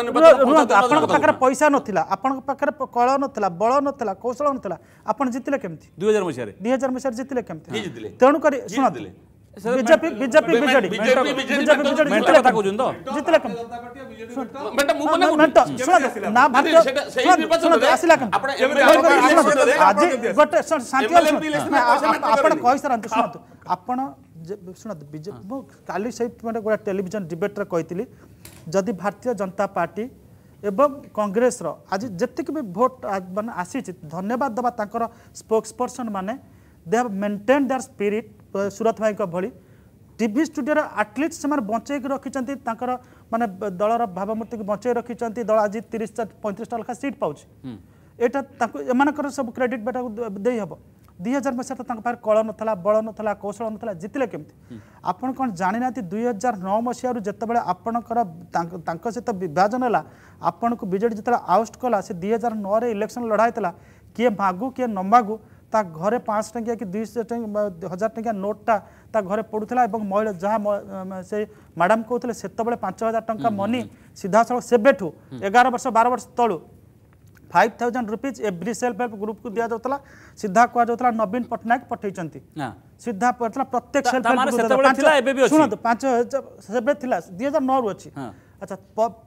ଆପଣଙ୍କ ପାଖରେ ପଇସା ନଥିଲା ଆପଣଙ୍କ ପାଖରେ କଳ ନଥିଲା ବଳ ନଥିଲା କୌଶଳ ନଥିଲା ଆପଣ ଜିତିଲେ କେମିତି ଦୁଇ ହଜାର ମସିହାରେ ଦୁଇ ହଜାର ମସିହାରେ ଜିତିଲେ କେମିତି ତେଣୁକରି ଶୁଣଥିଲେ BJP BJP BJD BJP BJP মেন্ট কথা কইছেন তো জিতলে কেন মেন্ট মু মনে মেন্ট শুন না ভারতীয় সেই নির্বাচন আসিলা কেন আপনা আজি গটে শান্তি আপনা কই সারান্তু শুনন্তু আপনা শুনন্তু বিজেপি কালি সেই মানে গোটা টেলিভিশন ডিবেটরে কইতিলি যদি ভারতীয় জনতা পার্টি এবং কংগ্রেসর আজি যেতিকি বি ভোট মানে আসিছি ধন্যবাদ দেবা তাঙ্কর স্পোক্সপর্সন মানে they have maintain their spirit Surat ଭାଇଙ୍କ ଭଳି ଟିଭି ଷ୍ଟୁଡ଼ିଓର ଆଟଲିଷ୍ଟ ସେମାନେ ବଞ୍ଚେଇକି ରଖିଛନ୍ତି ତାଙ୍କର ମାନେ ଦଳର ଭାବମୂର୍ତ୍ତିକୁ ବଞ୍ଚେଇ ରଖିଛନ୍ତି ଦଳ ଆଜି ତିରିଶଟା ପଇଁତିରିଶଟା ଲେଖା ସିଟ୍ ପାଉଛି ଏଇଟା ତାଙ୍କୁ ଏମାନଙ୍କର ସବୁ କ୍ରେଡ଼ିଟ୍ ବେଟାକୁ ଦେଇ ହେବ ଦୁଇ ହଜାର ମସିହାରେ ତାଙ୍କ ପାଖରେ କଳ ନଥିଲା ବଳ ନଥିଲା କୌଶଳ ନଥିଲା ଜିତିଲେ କେମିତି ଆପଣ କ'ଣ ଜାଣିନାହାନ୍ତି ଦୁଇ ହଜାର ନଅ ମସିହାରୁ ଯେତେବେଳେ ଆପଣଙ୍କର ତାଙ୍କ ସହିତ ବିଭାଜନ ହେଲା ଆପଣଙ୍କୁ ବିଜେଡ଼ି ଯେତେବେଳେ ଆଉଟ୍ କଲା ସେ ଦୁଇ ହଜାର ନଅରେ ଇଲେକ୍ସନ୍ ଲଢ଼ା ହେଇଥିଲା କିଏ ମାଗୁ କିଏ ନ ମାଗୁ ତା ଘରେ ପାଞ୍ଚ ଟଙ୍କିଆ କି ଦୁଇଶହ ଟଙ୍କା ହଜାର ଟଙ୍କିଆ ନୋଟ୍ଟା ତା ଘରେ ପଡ଼ୁଥିଲା ଏବଂ ମହିଳା ଯାହା ସେ ମ୍ୟାଡ଼ାମ୍ କହୁଥିଲେ ସେତେବେଳେ ପାଞ୍ଚ ହଜାର ଟଙ୍କା ମନି ସିଧାସଳଖ ସେବେଠୁ ଏଗାର ବର୍ଷ ବାର ବର୍ଷ ତଳୁ five thousand rupees every self help group কু দিয়া যাওয়া সিধা কুয়া নবীন পট্টনাক পঠাইছেন সিধা পড়া প্রত্যেক সেলফ হেল্প শুনতু পাঁচ হাজার সেবে লা দুই হাজার নু অছি আচ্ছা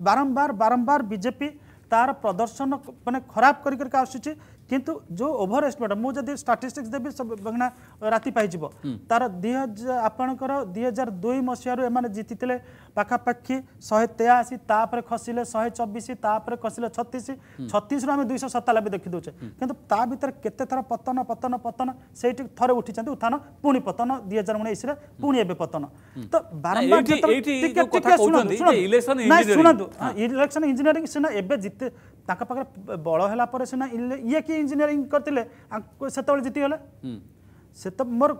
বারম্বার বারম্বার বিজেপি তার প্রদর্শন মানে খারাপ করি আসুচি କିନ୍ତୁ ଯେଉଁ ଓଭର ଏଷ୍ଟିମେଟ୍ ମୁଁ ଯଦି ଷ୍ଟାଟିଷ୍ଟିକ୍ସ ଦେବି କାହିଁକିନା ରାତି ପାଇଯିବ ତାର ଦୁଇ ହଜାର ଆପଣଙ୍କର ଦୁଇ ହଜାର ଦୁଇ ମସିହାରୁ ଏମାନେ ଜିତିଥିଲେ ପାଖାପାଖି ଶହେ ତେୟାଅଶୀ ତାପରେ ଖସିଲେ ଶହେ ଚବିଶ ତାପରେ ଖସିଲେ ଛତିଶ ଛତିଶରୁ ଆମେ ଦୁଇଶହ ସତାନବେ ଦେଖିଦେଉଛେ କିନ୍ତୁ ତା ଭିତରେ କେତେ ଥର ପତନ ପତନ ପତନ ସେଇଠି ଥରେ ଉଠିଛନ୍ତି ଉତ୍ଥାନ ପୁଣି ପତନ ଦୁଇ ହଜାର ଉଣେଇଶରେ ପୁଣି ଏବେ ପତନ ତ ବାରମ୍ବାର ଇଲେକ୍ସନ ଇଞ୍ଜିନିୟରିଂ ସିନା ଏବେ ଜିତେ ତାଙ୍କ ପାଖରେ ବଳ ହେଲା ପରେ ସିନା ଇଏ କିଏ ଇଞ୍ଜିନିୟରିଂ କରିଥିଲେ ସେତେବେଳେ ଜିତିଗଲେ ସେ ତ ମୋର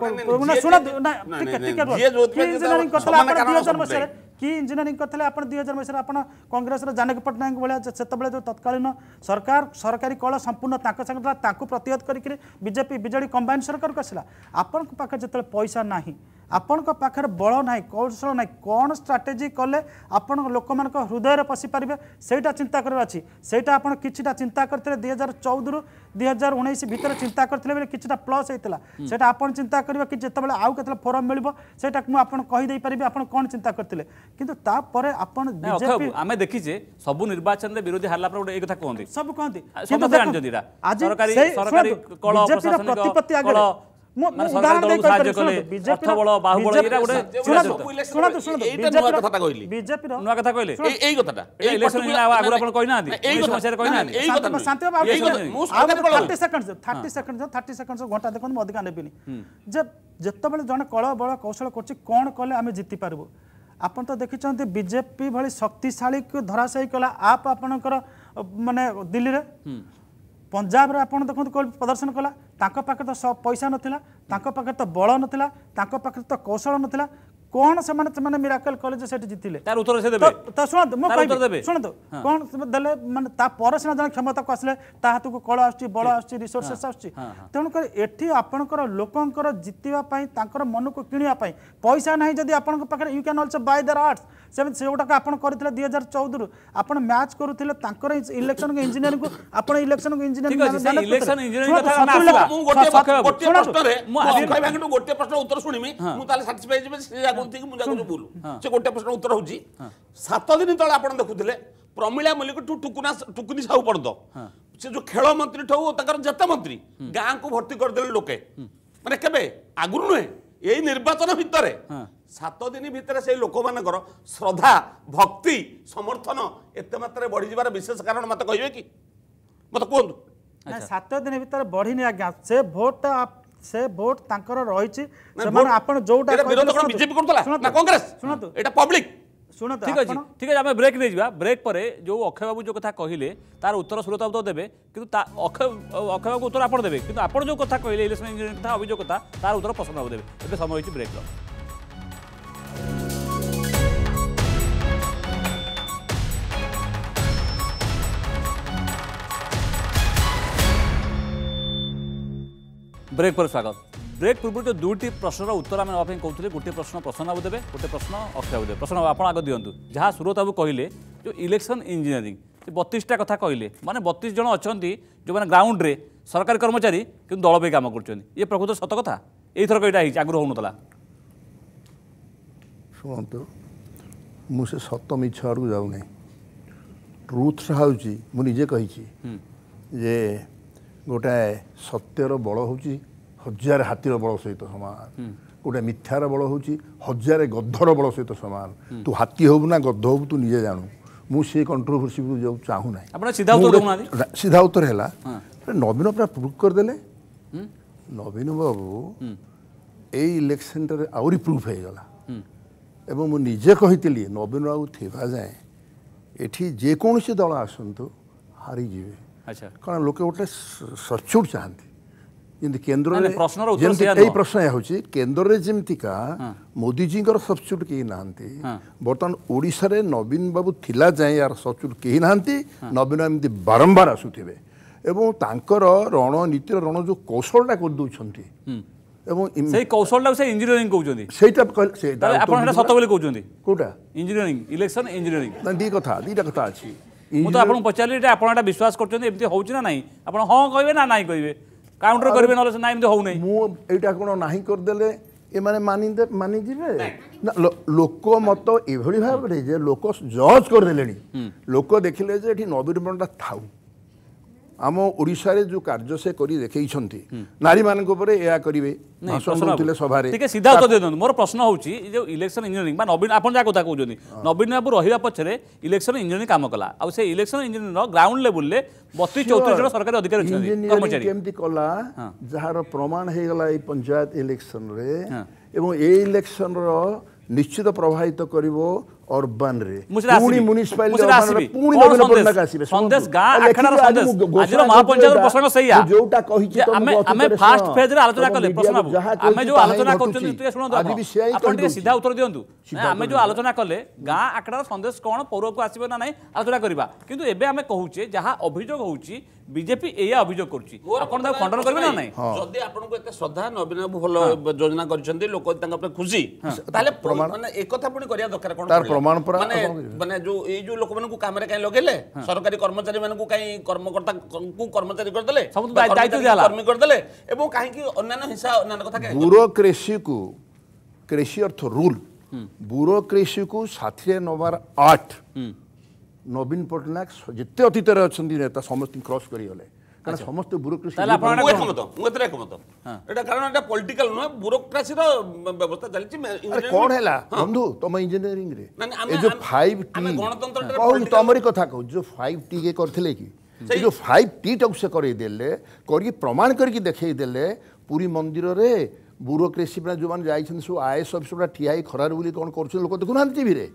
ଶୁଣନ୍ତୁ ନା ଟିକେ ଟିକେ ଇଞ୍ଜିନିୟରିଂ କରିଥିଲା ଦୁଇ ହଜାର ମସିହାରେ କି ଇଞ୍ଜିନିୟରିଂ କରିଥିଲେ ଆପଣ ଦୁଇ ହଜାର ମସିହାରେ ଆପଣ କଂଗ୍ରେସର ଜାନକୀ ପଟ୍ଟନାୟକ ଭଳିଆ ସେତେବେଳେ ଯେଉଁ ତତ୍କାଳୀନ ସରକାର ସରକାରୀ କଳ ସମ୍ପୂର୍ଣ୍ଣ ତାଙ୍କ ସାଙ୍ଗରେ ଥିଲା ତାଙ୍କୁ ପ୍ରତିହତ କରିକିରି ବିଜେପି ବିଜେଡ଼ି କମ୍ବାଇନ୍ ସରକାରକୁ ଆସିଲା ଆପଣଙ୍କ ପାଖରେ ଯେତେବେଳେ ପଇସା ନାହିଁ ଆପଣଙ୍କ ପାଖରେ ବଳ ନାହିଁ କୌଶଳ ନାହିଁ କ'ଣ ଷ୍ଟ୍ରାଟେଜି କଲେ ଆପଣ ଲୋକମାନଙ୍କ ହୃଦୟରେ ପଶିପାରିବେ ସେଇଟା ଚିନ୍ତା କରିବାର ଅଛି ସେଇଟା ଆପଣ କିଛିଟା ଚିନ୍ତା କରିଥିଲେ ଦୁଇ ହଜାର ଚଉଦରୁ ଦୁଇ ହଜାର ଉଣେଇଶ ଭିତରେ ଚିନ୍ତା କରିଥିଲେ ବେଳେ କିଛିଟା ପ୍ଲସ୍ ହେଇଥିଲା ସେଇଟା ଆପଣ ଚିନ୍ତା କରିବେ କି ଯେତେବେଳେ ଆଉ କେତେବେଳେ ଫୋରମ୍ ମିଳିବ ସେଇଟାକୁ ମୁଁ ଆପଣ କହିଦେଇପାରିବି ଆପଣ କ'ଣ ଚିନ୍ତା କରିଥିଲେ কিন্তু তারপরে আপনার আমি দেখি যে সব নির্বাচন বিরোধী হারলা পরে গোটে এই কথা কুহতি সব কোহନ୍ତି সরকারি সরকারি যেতবে জন কল বল কৌশল করছি কোণ কলে আমি জিতি পারবু ଆପଣ ତ ଦେଖିଛନ୍ତି ବିଜେପି ଭଳି ଶକ୍ତିଶାଳୀକୁ ଧରାଶାୟୀ କଲା ଆପ୍ ଆପଣଙ୍କର ମାନେ ଦିଲ୍ଲୀରେ ପଞ୍ଜାବରେ ଆପଣ ଦେଖନ୍ତୁ ପ୍ରଦର୍ଶନ କଲା ତାଙ୍କ ପାଖରେ ତ ପଇସା ନଥିଲା ତାଙ୍କ ପାଖରେ ତ ବଳ ନଥିଲା ତାଙ୍କ ପାଖରେ ତ କୌଶଳ ନଥିଲା कौन কোন সেমানে সেমানে মিরাকল से সেটি জিতিলে তার উত্তর সে দেবে তা শুনত মু কইবি ता কোন দেলে মানে তা পরে সিনা জন ক্ষমতা কো আসলে তা হাতকু কল আসছি বল আসছি রিসোর্সেস আসছি তেণু করে এটি আপনকৰ লোকଙ୍କର জিতিবা পাই তাଙ୍କର মনକୁ কিଣିবা পাই পইসা নাই যদি আপনক পাখৰে you can also buy their arts ସେମିତି ସେଗୁଡ଼ାକ ଆପଣ କରିଥିଲେ ଦୁଇ ହଜାର ଚଉଦରୁ ଆପଣ ମ୍ୟାଚ୍ କରୁଥିଲେ ତାଙ୍କର ଇଲେକ୍ସନକୁ ଇଞ୍ଜିନିୟରିଂକୁ ଆପଣ ଇଲେକ୍ସନକୁ ଇଞ୍ଜିନିୟରିଂ ଗୋଟିଏ ପ୍ରଶ୍ନ ଉତ୍ତର ଶୁଣିବି ମୁଁ ତାହେଲେ ସାଟିସ୍ଫାଇ ହେବି ସେ ଜାଗନ୍ତି ମୁଁ ଜାଗନ୍ତୁ ଭୁଲ ସେ ଗୋଟିଏ ପ୍ରଶ୍ନ ଉତ୍ତର ହେଉଛି ସାତ ଦିନ ତଳେ ଆପଣ ଦେଖୁଥିଲେ ପ୍ରମିଳା ମଲ୍ଲିକଠୁ ଟୁକୁନା ଟୁକୁନି ସାହୁ ପର୍ଯ୍ୟନ୍ତ ସେ ଯୋଉ ଖେଳ ମନ୍ତ୍ରୀ ଠୁ ତାଙ୍କର ଯେତେ ମନ୍ତ୍ରୀ ଗାଁକୁ ଭର୍ତ୍ତି କରିଦେଲେ ଲୋକେ ମାନେ କେବେ ଆଗରୁ ନୁହେଁ এই নির্বাচন ভিতরে হ্যাঁ। সাত দিন ভিতরে সেই লোক মানকর শ্রদ্ধা ভক্তি সমর্থন এতে মাত্রায় বড়ি যাবার বিশেষ কারণ মতো কহবে কি মতো কুহ সাত দিন ভিতরে বড়িনি আজ্ঞা সে ভোটটা সে ভোট তাঁর রয়েছে আপনার যেটা বিরোধ বিজেপি করুলা কংগ্রেস শুনতু এটা পব্লিক ଶୁଣ ଠିକ ଅଛି ଠିକ ଅଛି ଆମେ ବ୍ରେକ୍ ନେଇଯିବା ବ୍ରେକ୍ ପରେ ଯେଉଁ ଅକ୍ଷୟ ବାବୁ ଯେଉଁ କଥା କହିଲେ ତାର ଉତ୍ତର ସୁରତ ବାବୁ ଦେବେ କିନ୍ତୁ ତା ଅକ୍ଷୟ ଅକ୍ଷୟ ବାବୁ ଉତ୍ତର ଆପଣ ଦେବେ କିନ୍ତୁ ଆପଣ ଯେଉଁ କଥା କହିଲେ ଇଲେକ୍ସନ ଇଞ୍ଜିନିୟରିଂ କଥା ଅଭିଯୋଗ କଥା ତାର ଉତ୍ତର ପ୍ରସନ୍ନ ବାବୁ ଦେବେ ଏବେ ସମୟ ହୋଇଛି ବ୍ରେକ୍ର ब्रेक पर स्वागत ব্রেক পূর্ব দুইটি প্রশ্নর উত্তর আমি নেওয়া কৌলে গোটে প্রশ্ন প্রসন্নবাবু দেবে গোটে প্রশ্ন অক্ষয়বাবু দেবে প্রসন্নবাবু আপনার আগ দিও যা সুরতবাবু কহিলে যে ইলেকশন ইঞ্জিনিয়ারিং সে বতিশটা কথা কহিলে মানে বতিশ জন অনেক যে গ্রাউন্ডে সরকারি কর্মচারী কিন্তু দল পাই কাম করছেন ইয়ে প্রকৃত সত কথা এইথরক এটা হয়েছে আগ্রহ হোনতলা শুণতু মু সে সত মিছ আড়ু যাও না ট্রুথটা হচ্ছে মু নিজে কী যে গোটায়ে সত্যর বল হচ্ছে ହଜାରେ ହାତୀର ବଳ ସହିତ ସମାନ ଗୋଟେ ମିଥ୍ୟାର ବଳ ହେଉଛି ହଜାରେ ଗଧର ବଳ ସହିତ ସମାନ ତୁ ହାତୀ ହେବୁ ନା ଗଧ ହେବୁ ତୁ ନିଜେ ଜାଣୁ ମୁଁ ସେ କଣ୍ଟ୍ରୋଭର୍ସିକୁ ଯାଉ ଚାହୁଁ ନାହିଁ ସିଧା ଉତ୍ତର ହେଲା ନବୀନ ପୁରା ପ୍ରୁଫ୍ କରିଦେଲେ ନବୀନ ବାବୁ ଏଇ ଇଲେକ୍ସନଟାରେ ଆହୁରି ପ୍ରୁଫ୍ ହେଇଗଲା ଏବଂ ମୁଁ ନିଜେ କହିଥିଲି ନବୀନ ବାବୁ ଥିବା ଯାଏଁ ଏଠି ଯେକୌଣସି ଦଳ ଆସନ୍ତୁ ହାରିଯିବେ କାରଣ ଲୋକେ ଗୋଟେ ସଚ୍ଚୋଟ ଚାହାନ୍ତି ଯେମିତି କେନ୍ଦ୍ରରେ ଏହି ପ୍ରଶ୍ନ ଏହା ହେଉଛି କେନ୍ଦ୍ରରେ ଯେମିତିକା ମୋଦିଜୀଙ୍କର ସବସିଚ୍ୟୁଟ୍ କେହି ନାହାନ୍ତି ବର୍ତ୍ତମାନ ଓଡ଼ିଶାରେ ନବୀନ ବାବୁ ଥିଲା ଯାଏଁ ଏହାର ସବସିଚ୍ୟୁଟ୍ କେହି ନାହାନ୍ତି ନବୀନ ଏମିତି ବାରମ୍ବାର ଆସୁଥିବେ ଏବଂ ତାଙ୍କର ରଣନୀତିର ରଣ ଯେଉଁ କୌଶଳଟା କରିଦେଉଛନ୍ତି ଏବଂ ସେଇ କୌଶଳଟାକୁ ସେ ଇଞ୍ଜିନିୟରିଂ କହୁଛନ୍ତି ସେଇଟା ଆପଣ ସେଇଟା ସତ ବୋଲି କହୁଛନ୍ତି କୋଉଟା ଇଞ୍ଜିନିୟରିଂ ଇଲେକ୍ସନ୍ ଇଞ୍ଜିନିୟରିଂ ଦୁଇ କଥା ଦୁଇଟା କଥା ଅଛି ମୁଁ ତ ଆପଣଙ୍କୁ ପଚାରିଲି ଏଇଟା ଆପଣ ଏଇଟା ବିଶ୍ୱାସ କରୁଛନ୍ତି ଏମିତି ହେଉଛି ନା ନାହିଁ ଆପଣ ହଁ କହିବେ ନା ନାହିଁ କହିବେ কাউন্টার করবে নহলে না এমনি হউ নাই মু এইটা কোন নাহি কর দেলে এমানে মানি দে মানি জিবে না লোক মত এভলি ভাবে যে লোক জজ করে দেলেনি লোক দেখিলে যে এটি নবীর বন্ডা থাউ ଆମ ଓଡ଼ିଶାରେ ଯେଉଁ କାର୍ଯ୍ୟ ସେ କରି ଦେଖେଇଛନ୍ତି ନାରୀମାନଙ୍କ ଉପରେ ଏହା କରିବେ ଭାଷଣ ସଭାରେ ଟିକେ ସିଧା ଉତ୍ତର ଦେଇଦିଅନ୍ତୁ ମୋର ପ୍ରଶ୍ନ ହେଉଛି ଯେଉଁ ଇଲେକ୍ସନ ଇଞ୍ଜିନିୟରିଂ ବା ନବୀନ ଆପଣ ଯାହା କଥା କହୁଛନ୍ତି ନବୀନ ବାବୁ ରହିବା ପଛରେ ଇଲେକ୍ସନ ଇଞ୍ଜିନିୟରିଂ କାମ କଲା ଆଉ ସେ ଇଲେକ୍ସନ ଇଞ୍ଜିନିୟରିଂର ଗ୍ରାଉଣ୍ଡ ଲେବୁଲରେ ବତିଶ ଚଉତିରିଶ ଜଣ ସରକାରୀ ଅଧିକାରୀ ଅଛନ୍ତି କେମିତି କଲା ଯାହାର ପ୍ରମାଣ ହେଇଗଲା ଏଇ ପଞ୍ଚାୟତ ଇଲେକ୍ସନରେ ଏବଂ ଏଇ ଇଲେକ୍ସନର ନିଶ୍ଚିତ ପ୍ରଭାବିତ କରିବ ଅର୍ବାନ ରେ ପୁଣି ମ୍ୟୁନିସିପାଲିଟି ଅର୍ବାନରେ ପୁଣି ନବୀନ ପଟ୍ଟନାୟକ ଆସିବେ ସନ୍ଦେଶ ଗାଁ ଆଖଡ଼ାର ସନ୍ଦେଶ ଆଜିର ମହାପଞ୍ଚାୟତ ପ୍ରସଙ୍ଗ ସେଇଆ ଯୋଉଟା କହିଛି ଆମେ ଆମେ ଫାର୍ଷ୍ଟ ଫେଜ୍ ରେ ଆଲୋଚନା କଲେ ପ୍ରଶ୍ନ ଆମେ ଯୋଉ ଆଲୋଚନା କରୁଛନ୍ତି ଟିକେ ଶୁଣନ୍ତୁ ଆପଣ ଟିକେ ସିଧା ଉତ୍ତର ଦିଅନ୍ତୁ ଆମେ ଯୋଉ ଆଲୋଚନା କଲେ ଗାଁ ଆଖଡ଼ାର ସନ୍ଦେଶ କଣ ପୌରକୁ ଆସିବ ନା ନାହିଁ ଆଲୋଚନା କରିବା କିନ୍ତୁ ଏବେ ଆମେ କହୁଛେ ଯାହା ଅଭିଯୋଗ ହଉଛି বিজেপি এয়া অভিযোগ করছি আপন তাকে খণ্ডন করবে না নাই যদি আপনাকে এত শ্রদ্ধা নবীন বাবু ভাল যোজনা করছেন লোক তাঙ্ক উপরে খুশি তাহলে মানে এক কথা পুনি করিয়া দরকার কোন তার প্রমাণ পরা মানে মানে যে এই যে লোক মানকু কামরে কাই লগেলে সরকারি কর্মচারী মানকু কাই কর্মকর্তা কু কর্মচারী করে দেলে সব দায়িত্ব দিলা কর্মী করে দেলে এবং কাই কি অন্যান্য হিসা অন্যান্য কথা কাই ব্যুরোক্রেসি কু কৃষি অর্থ রুল ব্যুরোক্রেসি কু সাথে নবার আর্ট ନବୀନ ପଟ୍ଟନାୟକ ଯେତେ ଅତୀତରେ ଅଛନ୍ତି ନେତା ସମସ୍ତଙ୍କୁ କ୍ରସ୍ କରିଗଲେ କାରଣ ସମସ୍ତେ ବ୍ୟୁରୋକ୍ରାସି ଏକମତ ମୁଁ ଏଥିରେ ଏକମତ ଏଇଟା କାରଣ ଏଇଟା ପଲିଟିକାଲ ନୁହେଁ ବ୍ୟୁରୋକ୍ରାସିର ବ୍ୟବସ୍ଥା ଚାଲିଛି କଣ ହେଲା ବନ୍ଧୁ ତମ ଇଞ୍ଜିନିୟରିଂରେ ଏ ଯୋଉ ଫାଇଭ ଟି କହୁନି ତମରି କଥା କହୁଛି ଯୋଉ ଫାଇଭ ଟି ଇଏ କରିଥିଲେ କି ସେ ଯୋଉ ଫାଇଭ ଟିଟାକୁ ସେ କରେଇଦେଲେ କରିକି ପ୍ରମାଣ କରିକି ଦେଖେଇଦେଲେ ପୁରୀ ମନ୍ଦିରରେ ବ୍ୟୁରୋକ୍ରେସି ପୁରା ଯେଉଁମାନେ ଯାଇଛନ୍ତି ସବୁ ଆଇ ଏସ୍ ଅଫିସର ପୁରା ଠିଆ ହେଇ ଖରାରେ ବୋଲି କ'ଣ କରୁଛନ୍ତି ଲୋକ ଦେଖୁନାହାନ୍ତି ଟିଭିରେ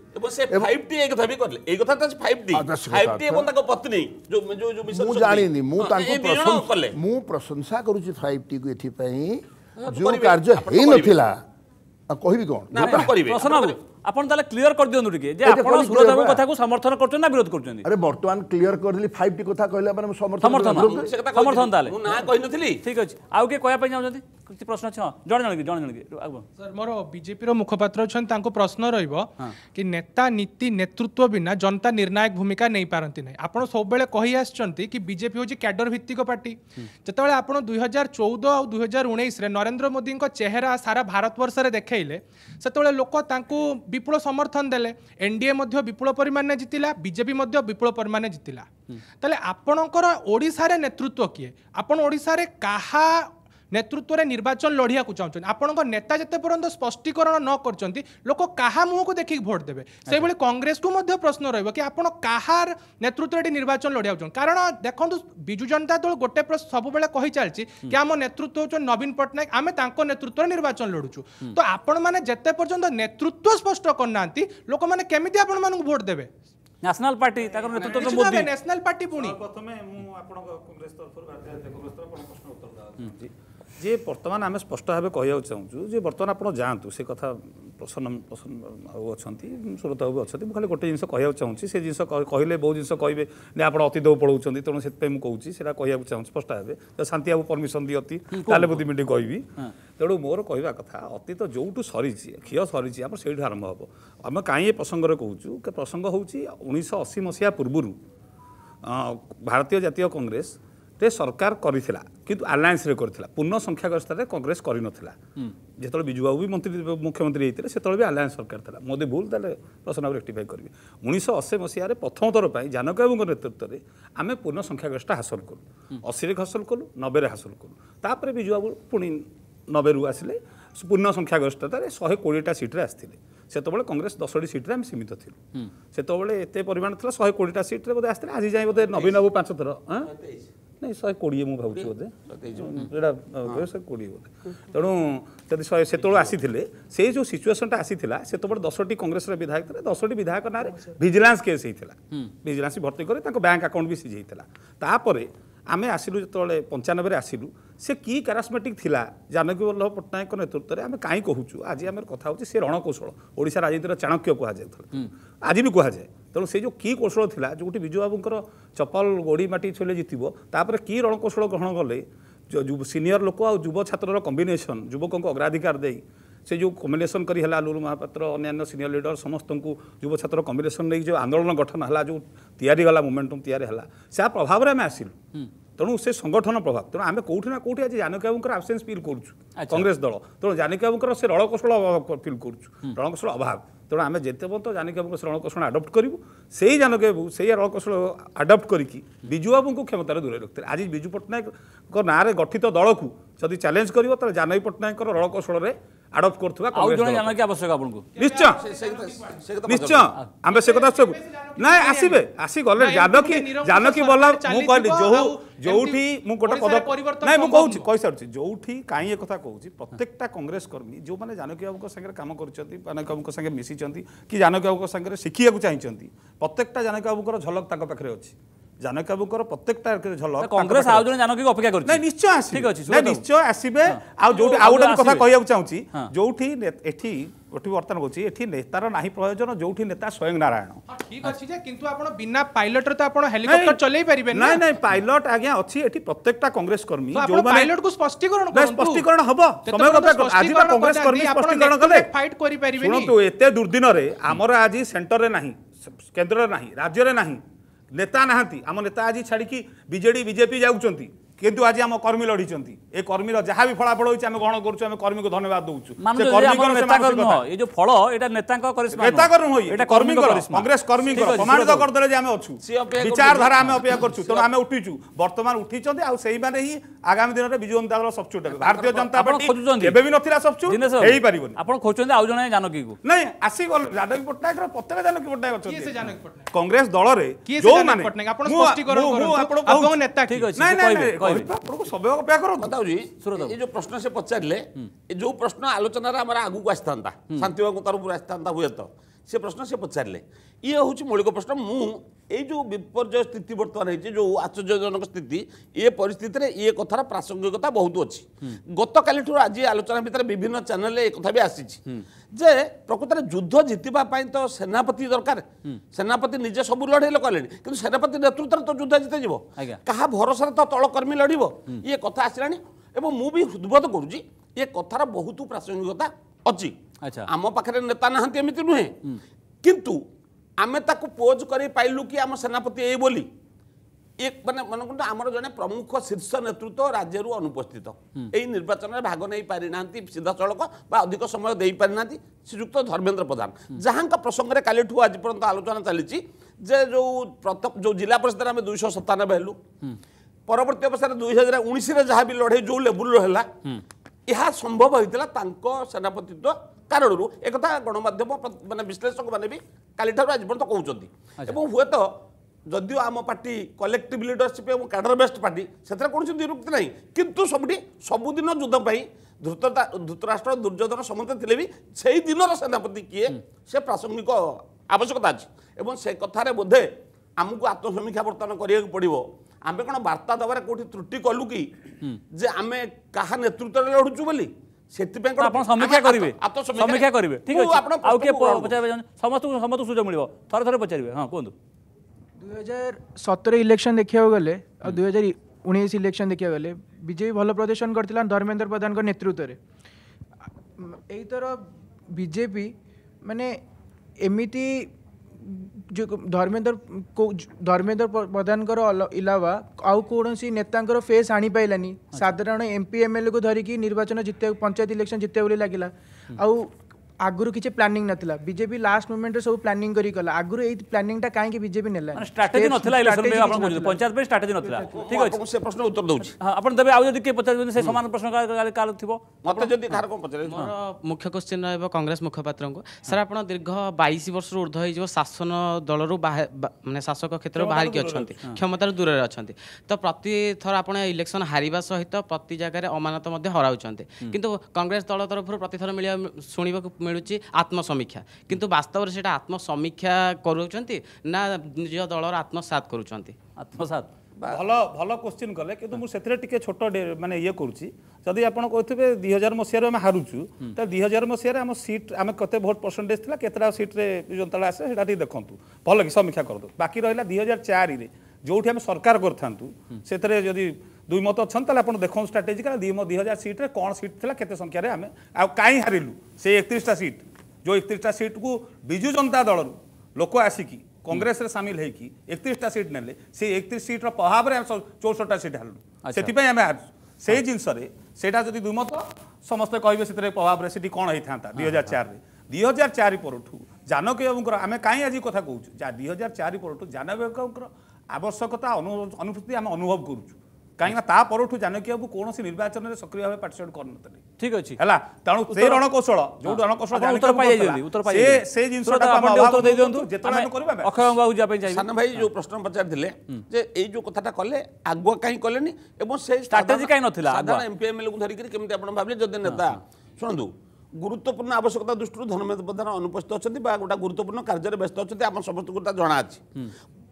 ମୁଁ ଜାଣିନି ମୁଁ ତାଙ୍କୁ ମୁଁ ପ୍ରଶଂସା କରୁଛି ଫାଇଭ୍ ଟିକୁ ଏଥିପାଇଁ ଯେଉଁ କାର୍ଯ୍ୟ ହେଇନଥିଲା କହିବି କ'ଣ ଆପଣ ତାହେଲେ କ୍ଲିୟର କରିଦିଅନ୍ତୁ ଟିକେ ଯେ ଆପଣ ସୁରଜ ବାବୁ କଥାକୁ ସମର୍ଥନ କରୁଛନ୍ତି ନା ବିରୋଧ କରୁଛନ୍ତି ଆରେ ବର୍ତ୍ତମାନ କ୍ଲିୟର କରିଦେଲି ଫାଇଭ୍ ଟି କଥା କହିଲା ମାନେ ସମର୍ଥନ ସମର୍ଥନ ତାହେଲେ ମୁଁ ନା କହିନଥିଲି ଠିକ୍ ଅଛି ଆଉ କିଏ କହିବା ପାଇଁ ଚାହୁଁଛନ୍ତି କିଛି ପ୍ରଶ୍ନ ଅଛି ହଁ ଜଣେ ଜଣେ ଜଣେ ଜଣେ ସାର୍ ମୋର ବିଜେପିର ମୁଖପାତ୍ର ଅଛନ୍ତି ତାଙ୍କୁ ପ୍ରଶ୍ନ ରହିବ କି ନେତା ନୀତି ନେତୃତ୍ୱ ବିନା ଜନତା ନିର୍ଣ୍ଣାୟକ ଭୂମିକା ନେଇପାରନ୍ତି ନାହିଁ ଆପଣ ସବୁବେଳେ କହି ଆସିଛନ୍ତି କି ବିଜେପି ହେଉଛି କ୍ୟାଡର ଭିତ୍ତିକ ପାର୍ଟି ଯେତେବେଳେ ଆପଣ ଦୁଇ ହଜାର ଚଉଦ ଆଉ ଦୁଇ ହଜାର ଉଣେଇଶରେ ନରେନ୍ଦ୍ର ମୋଦିଙ୍କ ଚେହେରା ସାରା ଭାରତବର୍ଷରେ ଦେଖାଇଲେ ସେତେବେଳେ ଲୋକ ତାଙ୍କୁ ବିପୁଳ ସମର୍ଥନ ଦେଲେ ଏନ୍ଡିଏ ମଧ୍ୟ ବିପୁଳ ପରିମାଣରେ ଜିତିଲା ବିଜେପି ମଧ୍ୟ ବିପୁଳ ପରିମାଣରେ ଜିତିଲା ତାହେଲେ ଆପଣଙ୍କର ଓଡ଼ିଶାରେ ନେତୃତ୍ୱ କିଏ ଆପଣ ଓଡ଼ିଶାରେ କାହା ନେତୃତ୍ୱରେ ନିର୍ବାଚନ ଲଢ଼ିବାକୁ ଚାହୁଁଛନ୍ତି ଆପଣଙ୍କ ନେତା ଯେତେ ପର୍ଯ୍ୟନ୍ତ ସ୍ପଷ୍ଟୀକରଣ ନ କରିଛନ୍ତି ଲୋକ କାହା ମୁହଁକୁ ଦେଖିକି ଭୋଟ ଦେବେ ସେହିଭଳି କଂଗ୍ରେସକୁ ମଧ୍ୟ ପ୍ରଶ୍ନ ରହିବ କି ଆପଣ କାହାର ନେତୃତ୍ୱରେ ଏଠି ନିର୍ବାଚନ ଲଢ଼ିବାକୁ ଚାହୁଁଛନ୍ତି କାରଣ ଦେଖନ୍ତୁ ବିଜୁ ଜନତା ଦଳ ଗୋଟେ ସବୁବେଳେ କହିଚାଲିଛି କି ଆମ ନେତୃତ୍ୱ ହେଉଛନ୍ତି ନବୀନ ପଟ୍ଟନାୟକ ଆମେ ତାଙ୍କ ନେତୃତ୍ୱରେ ନିର୍ବାଚନ ଲଢ଼ୁଛୁ ତ ଆପଣମାନେ ଯେତେ ପର୍ଯ୍ୟନ୍ତ ନେତୃତ୍ୱ ସ୍ପଷ୍ଟ କରିନାହାନ୍ତି ଲୋକମାନେ କେମିତି ଆପଣମାନଙ୍କୁ ଭୋଟ ଦେବେ ন্যাশনাল পার্টি তার নেতৃত্ব মোদি ন্যাশনাল পার্টি পুনি প্রথমে মু আপনার কংগ্রেস তরফ ভারতীয় কংগ্রেস তরফ প্রশ্ন উত্তর দাও जे वर्तमान आमे स्पष्ट भाइ क चाहन्छु बर्तमान आउँ से सथा प्रसन्न प्रसन्न अनि स्रोत अहिले म खाली गोटे जिनिस कहाँको चाहन्छु सिसे बहुत जिस कहिबे आप अतीत पलाउँछ तपाईँ मै स्पष्ट शान्ति अब पर्मिसन दिति बुद्धिटी कि त कथा अतीत सरी जोटु सरीछ क्ष्य सरि सही आरम्भ अब काहीँ प्रसङ्गले कि प्रसङ्ग हौश असी मस पूर्व भारतीय जातीय कङ्ग्रेस ସେ ସରକାର କରିଥିଲା କିନ୍ତୁ ଆଲାଏନ୍ସରେ କରିଥିଲା ପୂର୍ଣ୍ଣ ସଂଖ୍ୟାଗରିଷ୍ଠତାରେ କଂଗ୍ରେସ କରିନଥିଲା ଯେତେବେଳେ ବିଜୁବାବୁ ବି ମନ୍ତ୍ରୀ ମୁଖ୍ୟମନ୍ତ୍ରୀ ହେଇଥିଲେ ସେତେବେଳେ ବି ଆଲାଏନ୍ସ ସରକାର ଥିଲା ମୋଦି ଭୁଲ ତାହେଲେ ପ୍ରଶ୍ନକୁ ରେକ୍ଟିଫାଇ କରିବି ଉଣେଇଶହ ଅଶୀ ମସିହାରେ ପ୍ରଥମ ଥର ପାଇଁ ବାବୁଙ୍କ ନେତୃତ୍ୱରେ ଆମେ ପୂର୍ଣ୍ଣ ସଂଖ୍ୟାଗରିଷ୍ଠତା ହାସଲ କଲୁ ଅଶୀରେ ହାସଲ କଲୁ ନବେରେ ହାସଲ କଲୁ ତାପରେ ବିଜୁବାବୁ ପୁଣି ନବେରୁ ଆସିଲେ ପୂର୍ଣ୍ଣ ସଂଖ୍ୟାଗରିଷ୍ଠତାରେ ଶହେ କୋଡ଼ିଏଟା ସିଟ୍ରେ ଆସିଥିଲେ ସେତେବେଳେ କଂଗ୍ରେସ ଦଶଟି ସିଟ୍ରେ ଆମେ ସୀମିତ ଥିଲୁ ସେତେବେଳେ ଏତେ ପରିମାଣ ଥିଲା ଶହେ କୋଡ଼ିଏଟା ସିଟ୍ରେ ବୋଧେ ଆସିଥିଲେ ଆଜି ଯାଏଁ ବୋଧେ ନବୀନ ବାବୁ ପାଞ୍ଚ ଥର ନାଇଁ ଶହେ କୋଡ଼ିଏ ମୁଁ ଭାବୁଛି ବୋଧେ ଏଇଟା ଶହେ କୋଡ଼ିଏ ବୋଧେ ତେଣୁ ଯଦି ଶହେ ସେତେବେଳେ ଆସିଥିଲେ ସେଇ ଯେଉଁ ସିଚୁଏସନ୍ଟା ଆସିଥିଲା ସେତେବେଳେ ଦଶଟି କଂଗ୍ରେସର ବିଧାୟକ ଥିଲେ ଦଶଟି ବିଧାୟକ ନାଁରେ ଭିଜିଲାନ୍ସ କେସ୍ ହେଇଥିଲା ଭିଜିଲାନ୍ସ ଭର୍ତ୍ତି କରି ତାଙ୍କ ବ୍ୟାଙ୍କ ଆକାଉଣ୍ଟ ବି ସିଝେଇଥିଲା ତାପରେ ଆମେ ଆସିଲୁ ଯେତେବେଳେ ପଞ୍ଚାନବେରେ ଆସିଲୁ ସେ କି କାରାସ୍ମେଟିକ୍ ଥିଲା ଜାନକୀ ବଲ୍ଲଭ ପଟ୍ଟନାୟକଙ୍କ ନେତୃତ୍ୱରେ ଆମେ କାହିଁ କହୁଛୁ ଆଜି ଆମର କଥା ହେଉଛି ସେ ରଣକୌଶଳ ଓଡ଼ିଶା ରାଜନୀତିର ଚାଣକ୍ୟ କୁହାଯାଉଥିଲା ଆଜି ବି କୁହାଯାଏ ତେଣୁ ସେ ଯେଉଁ କି କୌଶଳ ଥିଲା ଯେଉଁଠି ବିଜୁବାବୁଙ୍କର ଚପଲ ଗୋଡ଼ି ମାଟି ଛୁଇଁଲେ ଜିତିବ ତାପରେ କି ରଣକୌଶଳ ଗ୍ରହଣ କଲେ ସିନିୟର ଲୋକ ଆଉ ଯୁବ ଛାତ୍ରର କମ୍ବିନେସନ୍ ଯୁବକଙ୍କୁ ଅଗ୍ରାଧିକାର ଦେଇ ସେ ଯେଉଁ କମ୍ବିନେସନ୍ କରି ହେଲା ଲୁଲୁ ମହାପାତ୍ର ଅନ୍ୟାନ୍ୟ ସିନିୟର ଲିଡର ସମସ୍ତଙ୍କୁ ଯୁବ ଛାତ୍ର କମ୍ବିନେସନ୍ ନେଇକି ଯେଉଁ ଆନ୍ଦୋଳନ ଗଠନ ହେଲା ଯେଉଁ ତିଆରି ଗଲା ମୋମେଣ୍ଟମ୍ ତିଆରି ହେଲା ସେ ପ୍ରଭାବରେ ଆମେ ଆସିଲୁ ତେଣୁ ସେ ସଂଗଠନ ପ୍ରଭାବ ତେଣୁ ଆମେ କେଉଁଠି ନା କେଉଁଠି ଆଜି ଜାନକୀ ବାବୁଙ୍କର ଆବସେନ୍ସ ଫିଲ୍ କରୁଛୁ କଂଗ୍ରେସ ଦଳ ତେଣୁ ଜାନକୀ ବାବୁଙ୍କର ସେ ରଣକୌଶଳ ଫିଲ୍ କରୁଛୁ ରଣକୌଶଳ ଅଭାବ ତେଣୁ ଆମେ ଯେତେପର୍ଯ୍ୟନ୍ତ ଜାନକୀ ବାବୁଙ୍କ ରଣକୌଶଳ ଆଡ଼ପ୍ଟ କରିବୁ ସେଇ ଜାନକୀ ବାବୁ ସେଇ ରଣକୌଶଳ ଆଡ଼ପ୍ଟ କରିକି ବିଜୁବାବୁଙ୍କୁ କ୍ଷମତାରେ ଦୂରେଇ ରଖିଥିଲେ ଆଜି ବିଜୁ ପଟ୍ଟନାୟକଙ୍କ ନାଁରେ ଗଠିତ ଦଳକୁ ଯଦି ଚ୍ୟାଲେଞ୍ଜ କରିବ ତାହେଲେ ଜାନକୀ ପଟ୍ଟନାୟକଙ୍କର ରଣକୌଶଳରେ ଆଡ଼ପ୍ଟ କରୁଥିବା ନିଶ୍ଚୟ ନିଶ୍ଚୟ ଆମେ ସେ କଥା ସବୁ ନାଇଁ ଆସିବେ ଆସିଗଲେ ଜାନକୀ ଜାନକୀ ବଲ୍ଲା ମୁଁ କହିଲି ଯୋଉ ଯୋଉଠି ମୁଁ ଗୋଟେ ପଦ ନାଇଁ ମୁଁ କହୁଛି କହିସାରୁଛି ଯୋଉଠି କାହିଁ ଏ କଥା କହୁଛି ପ୍ରତ୍ୟେକଟା କଂଗ୍ରେସ କର୍ମୀ ଯେଉଁମାନେ ଜାନକୀ ବାବୁଙ୍କ ସାଙ୍ଗରେ କାମ କରିଛନ୍ତି ଜାନକୀ ବାବୁଙ୍କ ସାଙ୍ଗେ ମିଶିଛନ୍ତି କି ଜାନକୀ ବାବୁଙ୍କ ସାଙ୍ଗରେ ଶିଖିବାକୁ ଚାହିଁଛନ୍ତି ପ୍ରତ୍ୟେକଟା ଜାନକୀ ବାବୁଙ୍କର ଝଲକ ତାଙ୍କ ପାଖରେ ଅଛି জানকী বাবুঙ্কর প্রত্যেকটা ঝলক কংগ্রেস আউ জন জানকী অপেক্ষা করছে না নিশ্চয় আসবে ঠিক আছে নিশ্চয় আসবে আউ যোটি আউ গোটে কথা কইয়াকু চাহুছি যোটি এঠি ওটি বর্তমান বলছি এটি নেতার না প্রয়োজন যোটি নেতা স্বয়ং নারায়ণ ঠিক আছে যে কিন্তু আপন বিনা পাইলটরে তো আপন হেলিকপ্টার চলেই পারিবে না না না পাইলট আজ্ঞা অছি এটি প্রত্যেকটা কংগ্রেস কর্মী যো মানে পাইলট কো স্পষ্টীকরণ করুন স্পষ্টীকরণ হবো সময় কথা আজি বা কংগ্রেস কর্মী স্পষ্টীকরণ কলে ফাইট করি পারিবে শুনতু এতে দুর্দিনরে আমার আজি সেন্টারে নাহি কেন্দ্রে নাহি রাজ্যরে নাহি নেতা নাহান্তি আম নেতা আজ ছাড়িকি বিজেডি বিজেপি যাচ্ছেন কিন্তু আজ আমার কর্মী লড়িছেন এ কর্মীর যা বি ফলাফল হয়েছে আমি গ্রহণ করছু আমি কর্মীকে ধন্যবাদ দৌছু কংগ্রেস কর্মী প্রমাণিত করেদেলে যে আমি অছু বিচারধারা আমি অপেক্ষা করছু তো আমি উঠিছু বর্তমান উঠিছন্তি আর সেইমানে হি আগামী দিনের বিজু জনতা দল সবচু হবে ভারতীয় জনতা পার্টি এবে বি নথিলা সবচু হেই পারিবনি আপন খোঁজছেন আউ জনে জানকী কো নাই আসি গল জানকী পটনায়ক র পত্রে জানকী পটনায়ক অছন্তি কিসে জানকী পটনায়ক কংগ্রেস দলরে যো মানে আপন স্পষ্টীকরণ করুন আপন নেতা ঠিক আছে নাই নাই ରହିବେ ଆପଣଙ୍କୁ ସମୟ ଅପେକ୍ଷା କରନ୍ତୁ ମତାଉଜୀ ଏ ଯେଉଁ ପ୍ରଶ୍ନ ସେ ପଚାରିଲେ ଏ ଯେଉଁ ପ୍ରଶ୍ନ ଆଲୋଚନାରେ ଆମର ଆଗକୁ ଆସିଥାନ୍ତା ଶାନ୍ତିବାବୁଙ୍କ ତରଫରୁ ଆସିଥାନ୍ତା ହୁଏତ ସେ ପ୍ରଶ୍ନ ସେ ପଚାରିଲେ ଇଏ ହେଉଛି ମୌଳିକ ପ୍ରଶ୍ନ ମୁଁ এই যে বিপর্যয় স্থিতি বর্তমান হয়েছে যে আশ্চর্যজনক স্থিতি ইয়ে পরিস্থিতিতে ইয়ে কথার প্রাসঙ্গিকতা বহুত অছি গতকালিঠার আজ আলোচনা ভিতরে বিভিন্ন চ্যানেল এই কথা বি আসিছি যে প্রকৃতরে যুদ্ধ জিতবা পাই তো সেনাপতি দরকার সেনাপতি নিজে সবু লড়াই কলেনি কিন্তু সেনাপতি নেতৃত্বের তো যুদ্ধ জিতে যাব কাহা ভরসার তো তলকর্মী লড়ব ইয়ে কথা আসলানি এবং মু উদ্বোধ করুছি ইয়ে কথার বহুত প্রাসঙ্গিকতা অছি আম পাখে নেতা না এমনি নুহে কিন্তু ଆମେ ତାକୁ ପୋଜ୍ କରି ପାଇଲୁ କି ଆମ ସେନାପତି ଏଇ ବୋଲି ଇଏ ମାନେ ମନେ କରନ୍ତୁ ଆମର ଜଣେ ପ୍ରମୁଖ ଶୀର୍ଷ ନେତୃତ୍ୱ ରାଜ୍ୟରୁ ଅନୁପସ୍ଥିତ ଏହି ନିର୍ବାଚନରେ ଭାଗ ନେଇପାରିନାହାନ୍ତି ସିଧାସଳଖ ବା ଅଧିକ ସମୟ ଦେଇପାରିନାହାନ୍ତି ଶ୍ରୀଯୁକ୍ତ ଧର୍ମେନ୍ଦ୍ର ପ୍ରଧାନ ଯାହାଙ୍କ ପ୍ରସଙ୍ଗରେ କାଲିଠୁ ଆଜି ପର୍ଯ୍ୟନ୍ତ ଆଲୋଚନା ଚାଲିଛି ଯେ ଯେଉଁ ଯେଉଁ ଜିଲ୍ଲା ପରିଷଦରେ ଆମେ ଦୁଇଶହ ସତାନବେ ହେଲୁ ପରବର୍ତ୍ତୀ ଅବସ୍ଥାରେ ଦୁଇ ହଜାର ଉଣେଇଶରେ ଯାହା ବି ଲଢ଼େଇ ଯେଉଁ ଲେବୁଲର ହେଲା ଏହା ସମ୍ଭବ ହୋଇଥିଲା ତାଙ୍କ ସେନାପତିତ୍ୱ କାରଣରୁ ଏକଥା ଗଣମାଧ୍ୟମ ମାନେ ବିଶ୍ଳେଷକମାନେ ବି କାଲିଠାରୁ ଆଜି ପର୍ଯ୍ୟନ୍ତ କହୁଛନ୍ତି ଏବଂ ହୁଏତ যদিও আম পার্টি কলেকটিভ লিডরশিপ এবং ক্যাডর বেস্ট পার্টি সেটা কোণী নিরুক্তি না কিন্তু সবুটি ସବୁଦିନ যুদ্ধ পাই ধৃততা ধৃতরাষ্ট্র দুর্যোধন সমস্তে লে সেই দিনর সেনাপতি কিয়ে সে প্রাসঙ্গিক আবশ্যকতা আছে এবং সে কথার বোধে আমি আত্মসমীক্ষা বর্তমান করা পড়ব আমি কোণ বার্তা দেওয়ার কোটি ত্রুটি কলু কি যে আমি কাহা নেতৃত্বের লড়ুছু বলে थे हाँ कहुत दुई हजार सतर इलेक्शन देखा गले दुई हजार उन्नीस इलेक्शन देखा गले विजेपी भल प्रदर्शन कर धर्मेन्द्र प्रधान नेतृत्व में यही थर बीजेपी मानने एमती ଯୋଉ ଧର୍ମେନ୍ଦ୍ର କୋ ଧର୍ମେନ୍ଦ୍ର ପ୍ରଧାନଙ୍କର ଇଲାବା ଆଉ କୌଣସି ନେତାଙ୍କର ଫେସ୍ ଆଣିପାରିଲାନି ସାଧାରଣ ଏମ୍ପି ଏମ୍ଏଲ୍ଏକୁ ଧରିକି ନିର୍ବାଚନ ଜିତିବାକୁ ପଞ୍ଚାୟତ ଇଲେକ୍ସନ୍ ଜିତିବାକୁ ବୋଲି ଲାଗିଲା ଆଉ ଆଗରୁ କିଛି ପ୍ଲାନିଂ ନଥିଲା ବିଜେପି ଲାଷ୍ଟ ମୁଭମେଣ୍ଟରେ ସବୁ ପ୍ଲାନିଂ କରି ଗଲା ଆଗରୁ ଏଇ ପ୍ଲାନିଂଟା କାହିଁକି ବିଜେପି ନେଲା ଷ୍ଟ୍ରାଟେଜି ନଥିଲା ଇଲେକ୍ସନ ପାଇଁ ଆପଣ କହୁଛନ୍ତି ପଞ୍ଚାୟତ ପାଇଁ ଷ୍ଟ୍ରାଟେଜି ନଥିଲା ଠିକ ଅଛି ସେ ପ୍ରଶ୍ନ ଉତ୍ତର ଦେଉଛି ଆପଣ ଦେବେ ଆଉ ଯଦି କିଏ ପଚାରିବେ ସେ ସମାନ ପ୍ରଶ୍ନ କାଲ ଥିବ ମୋତେ ଯଦି କାହାର କ'ଣ ପଚାରିବେ ମୋର ମୁଖ୍ୟ କ୍ୱେଶ୍ଚିନ୍ ରହିବ କଂଗ୍ରେସ ମୁଖପାତ୍ରଙ୍କୁ ସାର୍ ଆପଣ ଦୀର୍ଘ ବାଇଶ ବର୍ଷରୁ ଉର୍ଦ୍ଧ୍ୱ ହେଇଯିବ ଶାସନ ଦଳରୁ ମାନେ ଶାସକ କ୍ଷେତ୍ରରୁ ବାହାରିକି ଅଛନ୍ତି କ୍ଷମତାରୁ ଦୂରରେ ଅଛନ୍ତି ତ ପ୍ରତିଥର ଆପଣ ଇଲେକ୍ସନ ହାରିବା ସହିତ ପ୍ରତି ଜାଗାରେ ଅମାନତ ମଧ୍ୟ ହରାଉଛନ୍ତି କିନ୍ତୁ କଂଗ୍ରେସ ଦଳ ତରଫରୁ ପ୍ରତିଥର ମିଳିବା ଶୁଣିବାକୁ ମିଳୁଛି ଆତ୍ମସମୀକ୍ଷା କିନ୍ତୁ ବାସ୍ତବରେ ସେଇଟା ଆତ୍ମସମୀକ୍ଷା କରୁଛନ୍ତି ନା ନିଜ ଦଳର ଆତ୍ମସାତ କରୁଛନ୍ତି ଆତ୍ମସାତ ଭଲ ଭଲ କୋଶ୍ଚିନ୍ କଲେ କିନ୍ତୁ ମୁଁ ସେଥିରେ ଟିକେ ଛୋଟ ମାନେ ଇଏ କରୁଛି ଯଦି ଆପଣ କହୁଥିବେ ଦୁଇ ହଜାର ମସିହାରୁ ଆମେ ହାରୁଛୁ ତାହେଲେ ଦୁଇ ହଜାର ମସିହାରେ ଆମ ସିଟ୍ ଆମେ କେତେ ଭୋଟ ପରସେଣ୍ଟେଜ୍ ଥିଲା କେତେଟା ସିଟ୍ରେ ଜନତାଳ ଆସେ ସେଇଟା ଟିକେ ଦେଖନ୍ତୁ ଭଲ କି ସମୀକ୍ଷା କରନ୍ତୁ ବାକି ରହିଲା ଦୁଇ ହଜାର ଚାରିରେ ଯେଉଁଠି ଆମେ ସରକାର କରିଥାନ୍ତୁ ସେଥିରେ ଯଦି दुई मत अच्छा तेल देख देखो स्ट्राटेजिकाल दुई मत दुई हजार सीट्रे कौन सीट थी के संख्यार आम आई हारूँ से एक एकतीसटा सीट जो एकतीसटा सीट को विजु जनता दल रु लोक आसिकी कंग्रेस सामिल होती एकतीसटा सीट ने एक एकतीस सीट्र प्रभाव में चौष्टा सीट हारू से आम हार से जिनसा जो दुई मत समस्त कहे प्रभाव में कौन होता दुई हजार चारे दुई हजार चार पर जानकी बाबू आम कहीं आज कथ कौ दुई हजार चार पर जानकी बाबू आवश्यकता अनुभूति आम अनुभव करुँ କାହିଁକିନା ତା ପରଠୁ ଜାନକୀ ବାବୁ କୌଣସି ନିର୍ବାଚନରେ ସକ୍ରିୟ ଭାବେ ପାର୍ଟିସିପେଟ କରିନଥିଲେ ଠିକ ଅଛି ହେଲା ତେଣୁ ସେ ରଣକୌଶଳ ଯୋଉ ରଣକୌଶଳ ସେ ଜିନିଷ ଭାଇ ଯୋଉ ପ୍ରଶ୍ନ ପଚାରିଥିଲେ ଯେ ଏଇ ଯୋଉ କଥାଟା କଲେ ଆଗୁଆ କାହିଁ କଲେନି ଏବଂ ସେ ଷ୍ଟ୍ରାଟେଜି କାହିଁ ନଥିଲା ସାଧାରଣ ଏମ୍ପି ଏମ୍ଏଲ୍ଏକୁ ଧରିକିରି କେମିତି ଆପଣ ଭାବିଲେ ଯଦି ନେତା ଶୁଣନ୍ତୁ ଗୁରୁତ୍ୱପୂର୍ଣ୍ଣ ଆବଶ୍ୟକତା ଦୃଷ୍ଟିରୁ ଧର୍ମେନ୍ଦ୍ର ପ୍ରଧାନ ଅନୁପସ୍ଥିତ ଅଛନ୍ତି ବା ଗୋଟେ ଗୁରୁତ୍ୱପୂର୍ଣ୍ଣ କାର୍ଯ୍ୟରେ ବ୍ୟସ୍ତ ଅଛନ୍ତି ଆମ ସମସ୍ତଙ୍କୁ ତା ଜଣାଅଛି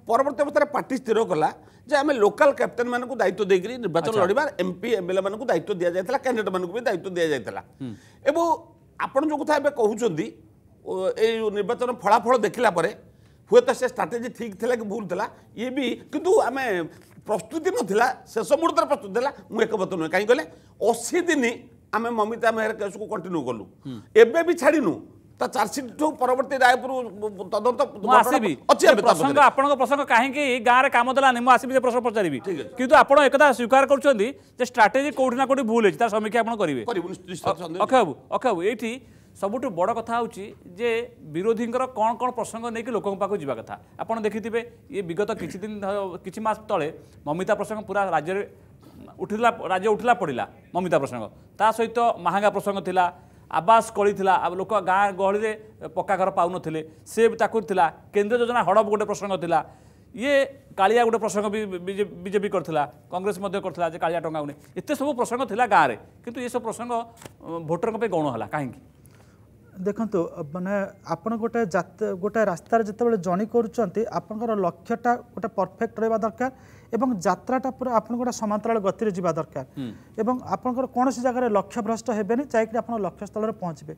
ପରବର୍ତ୍ତୀ ଅବସ୍ଥାରେ ପାର୍ଟି ସ୍ଥିର କଲା যে আমি লোকাল ক্যাপ্টেন মানুষ দায়িত্ব দিয়ে নির্বাচন আচ্ছা। লড়বা এমপি এমএলএ মানুষ দায়িত্ব দিয়া যাই ক্যান্ডিডেট মানুষ দায়িত্ব দিয়া যাই এবং আপনার যে কথা এবার কুমার এই নির্বাচন ফলাফল দেখিলা পরে হুয়েত সে স্ট্রাটেজি ঠিক লা কি ভুল লা ইয়ে বি কিন্তু আমি প্রস্তুতি নথিলা শেষ মুহূর্তের প্রস্তুতি লা মু একমত নুহে কাই কলে অশী দিন আমি মমিতা মেহর কেসু কন্টিনিউ কলু এবে বি ছাড়িনু ତା ଚାର୍ଜସିଟ୍ଠୁ ପରବର୍ତ୍ତୀ ରାୟ ତଦନ୍ତ ଆସିବି ପ୍ରସଙ୍ଗ ଆପଣଙ୍କ ପ୍ରସଙ୍ଗ କାହିଁକି ଗାଁରେ କାମ ଦେଲାନି ମୁଁ ଆସିବି ସେ ପ୍ରଶ୍ନ ପଚାରିବି କିନ୍ତୁ ଆପଣ ଏକଥା ସ୍ୱୀକାର କରୁଛନ୍ତି ଯେ ଷ୍ଟ୍ରାଟେଜି କୋଉଠି ନା କୋଉଠି ଭୁଲ ହେଇଛି ତାର ସମୀକ୍ଷା ଆପଣ କରିବେ ଅକ୍ଷୟ ବାବୁ ଅକ୍ଷୟ ବାବୁ ଏଇଠି ସବୁଠୁ ବଡ଼ କଥା ହେଉଛି ଯେ ବିରୋଧୀଙ୍କର କ'ଣ କ'ଣ ପ୍ରସଙ୍ଗ ନେଇକି ଲୋକଙ୍କ ପାଖକୁ ଯିବା କଥା ଆପଣ ଦେଖିଥିବେ ଇଏ ବିଗତ କିଛି ଦିନ କିଛି ମାସ ତଳେ ମମିତା ପ୍ରସଙ୍ଗ ପୁରା ରାଜ୍ୟରେ ଉଠିଲା ରାଜ୍ୟ ଉଠିଲା ପଡ଼ିଲା ମମିତା ପ୍ରସଙ୍ଗ ତା ସହିତ ମାହାଙ୍ଗା ପ୍ରସଙ୍ଗ ଥିଲା ଆବାସ କଳିଥିଲା ଲୋକ ଗାଁ ଗହଳିରେ ପକ୍କା ଘର ପାଉନଥିଲେ ସେ ତାକୁ ଥିଲା କେନ୍ଦ୍ର ଯୋଜନା ହଡ଼ପ ଗୋଟେ ପ୍ରସଙ୍ଗ ଥିଲା ଇଏ କାଳିଆ ଗୋଟେ ପ୍ରସଙ୍ଗ ବି ବିଜେପି କରିଥିଲା କଂଗ୍ରେସ ମଧ୍ୟ କରିଥିଲା ଯେ କାଳିଆ ଟଙ୍କା ଉନି ଏତେ ସବୁ ପ୍ରସଙ୍ଗ ଥିଲା ଗାଁରେ କିନ୍ତୁ ଏସବୁ ପ୍ରସଙ୍ଗ ଭୋଟରଙ୍କ ପାଇଁ ଗୌଣ ହେଲା କାହିଁକି ଦେଖନ୍ତୁ ମାନେ ଆପଣ ଗୋଟେ ଗୋଟେ ରାସ୍ତାରେ ଯେତେବେଳେ ଜଣି କରୁଛନ୍ତି ଆପଣଙ୍କର ଲକ୍ଷ୍ୟଟା ଗୋଟେ ପରଫେକ୍ଟ ରହିବା ଦରକାର ଏବଂ ଯାତ୍ରାଟା ପୁରା ଆପଣ ଗୋଟେ ସମାନ୍ତରାଳ ଗତିରେ ଯିବା ଦରକାର ଏବଂ ଆପଣଙ୍କର କୌଣସି ଜାଗାରେ ଲକ୍ଷ୍ୟଭ୍ରଷ୍ଟ ହେବେନି ଯାଇକି ଆପଣ ଲକ୍ଷ୍ୟସ୍ଥଳରେ ପହଞ୍ଚିବେ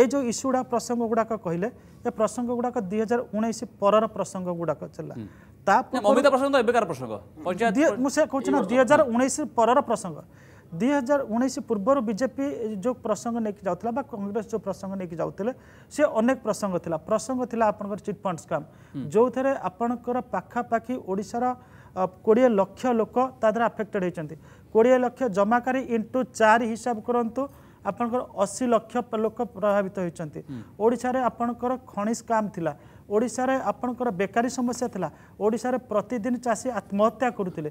ଏଇ ଯେଉଁ ଇସ୍ୟୁ ଗୁଡ଼ା ପ୍ରସଙ୍ଗ ଗୁଡ଼ାକ କହିଲେ ଏ ପ୍ରସଙ୍ଗ ଗୁଡ଼ାକ ଦୁଇ ହଜାର ଉଣେଇଶ ପରର ପ୍ରସଙ୍ଗ ଗୁଡ଼ାକ ଥିଲା ତା ମୁଁ ସେ କହୁଛି ନା ଦୁଇ ହଜାର ଉଣେଇଶ ପରର ପ୍ରସଙ୍ଗ ଦୁଇହଜାର ଉଣେଇଶ ପୂର୍ବରୁ ବିଜେପି ଯେଉଁ ପ୍ରସଙ୍ଗ ନେଇକି ଯାଉଥିଲା ବା କଂଗ୍ରେସ ଯେଉଁ ପ୍ରସଙ୍ଗ ନେଇକି ଯାଉଥିଲେ ସେ ଅନେକ ପ୍ରସଙ୍ଗ ଥିଲା ପ୍ରସଙ୍ଗ ଥିଲା ଆପଣଙ୍କର ଚିଟ୍ଫଣ୍ଡ ସ୍କାମ୍ ଯେଉଁଥିରେ ଆପଣଙ୍କର ପାଖାପାଖି ଓଡ଼ିଶାର କୋଡ଼ିଏ ଲକ୍ଷ ଲୋକ ତା ଦ୍ୱାରା ଆଫେକ୍ଟେଡ଼ ହୋଇଛନ୍ତି କୋଡ଼ିଏ ଲକ୍ଷ ଜମାକାରୀ ଇଣ୍ଟୁ ଚାରି ହିସାବ କରନ୍ତୁ ଆପଣଙ୍କର ଅଶୀ ଲକ୍ଷ ଲୋକ ପ୍ରଭାବିତ ହୋଇଛନ୍ତି ଓଡ଼ିଶାରେ ଆପଣଙ୍କର ଖଣି ସ୍କାମ୍ ଥିଲା ओडार आपण बेकारी समस्या था ओडार प्रतिदिन चाषी आत्महत्या करुले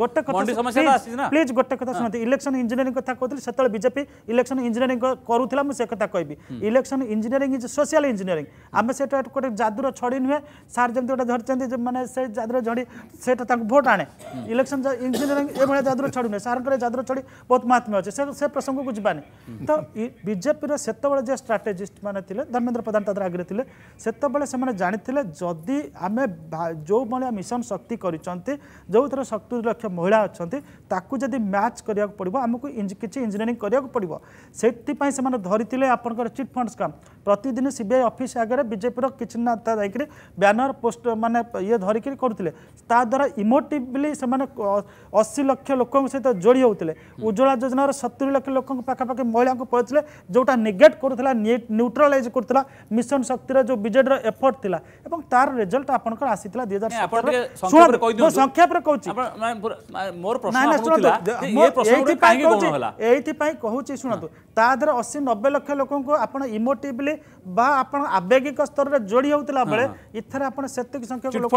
गोटे प्लीज गोटे कथा शुणते इलेक्शन इंजीनियरिंग कथा कहते से बीजेपी इलेक्शन इंजीनियरिंग करूला मुझे कथा कहबी election engineering is social engineering आम से गोटे जादूर छड़ी नुहे सार जमी गोटे धरती मैंने से जादुर झड़ी से भोट आने इलेक्शन इंजीनियरिंग ये जादूर छड़ी नुहे सार जादूर छड़ी बहुत महात्म्य अच्छे से प्रसंग को जीवानी तो बीजेपी सेत जे स्ट्राटेजिस्ट मैंने धर्मेन्द्र प्रधान ଭାରତ ଆଗରେ ଥିଲେ ସେତେବେଳେ ସେମାନେ ଜାଣିଥିଲେ ଯଦି ଆମେ ଯେଉଁଭଳିଆ ମିଶନ ଶକ୍ତି କରିଛନ୍ତି ଯେଉଁଥିରେ ସତୁରି ଲକ୍ଷ ମହିଳା ଅଛନ୍ତି ତାକୁ ଯଦି ମ୍ୟାଚ୍ କରିବାକୁ ପଡ଼ିବ ଆମକୁ କିଛି ଇଞ୍ଜିନିୟରିଂ କରିବାକୁ ପଡ଼ିବ ସେଥିପାଇଁ ସେମାନେ ଧରିଥିଲେ ଆପଣଙ୍କର ଚିଟ୍ଫଣ୍ଡ ସ୍କାମ୍ ପ୍ରତିଦିନ ସିବିଆଇ ଅଫିସ୍ ଆଗରେ ବିଜେପିର କିଛି ନା ତା ଯାଇକରି ବ୍ୟାନର ପୋଷ୍ଟ ମାନେ ଇଏ ଧରିକିରି କରୁଥିଲେ ତାଦ୍ୱାରା ଇମୋଟିଭଲି ସେମାନେ ଅଶୀ ଲକ୍ଷ ଲୋକଙ୍କ ସହିତ ଯୋଡ଼ି ହେଉଥିଲେ ଉଜ୍ଜଳା ଯୋଜନାର ସତୁରି ଲକ୍ଷ ଲୋକଙ୍କ ପାଖାପାଖି ମହିଳାଙ୍କୁ ପଳେଇଥିଲେ ଯେଉଁଟା ନେଗେଟ୍ କରୁଥିଲା ନ୍ୟୁଟ୍ରାଲାଇଜ୍ କରୁଥିଲା मिशन शक्तिर जो विजेडर एफर्ट थिला तार रिजल्ट आपनकर आसीतिला संक्षेप रे कहउची मोर ତା ଦେହରେ ଅଶୀ ନବେ ଲକ୍ଷ ଲୋକଙ୍କୁ ଆପଣ ଇମୋଟିଭଲି ବା ଆପଣ ଆବେଗିକ ସ୍ତରରେ ଯୋଡ଼ି ହେଉଥିଲା ବେଳେ ଏଥର ଆପଣ ସେତିକି ସଂଖ୍ୟକ ସେତିକି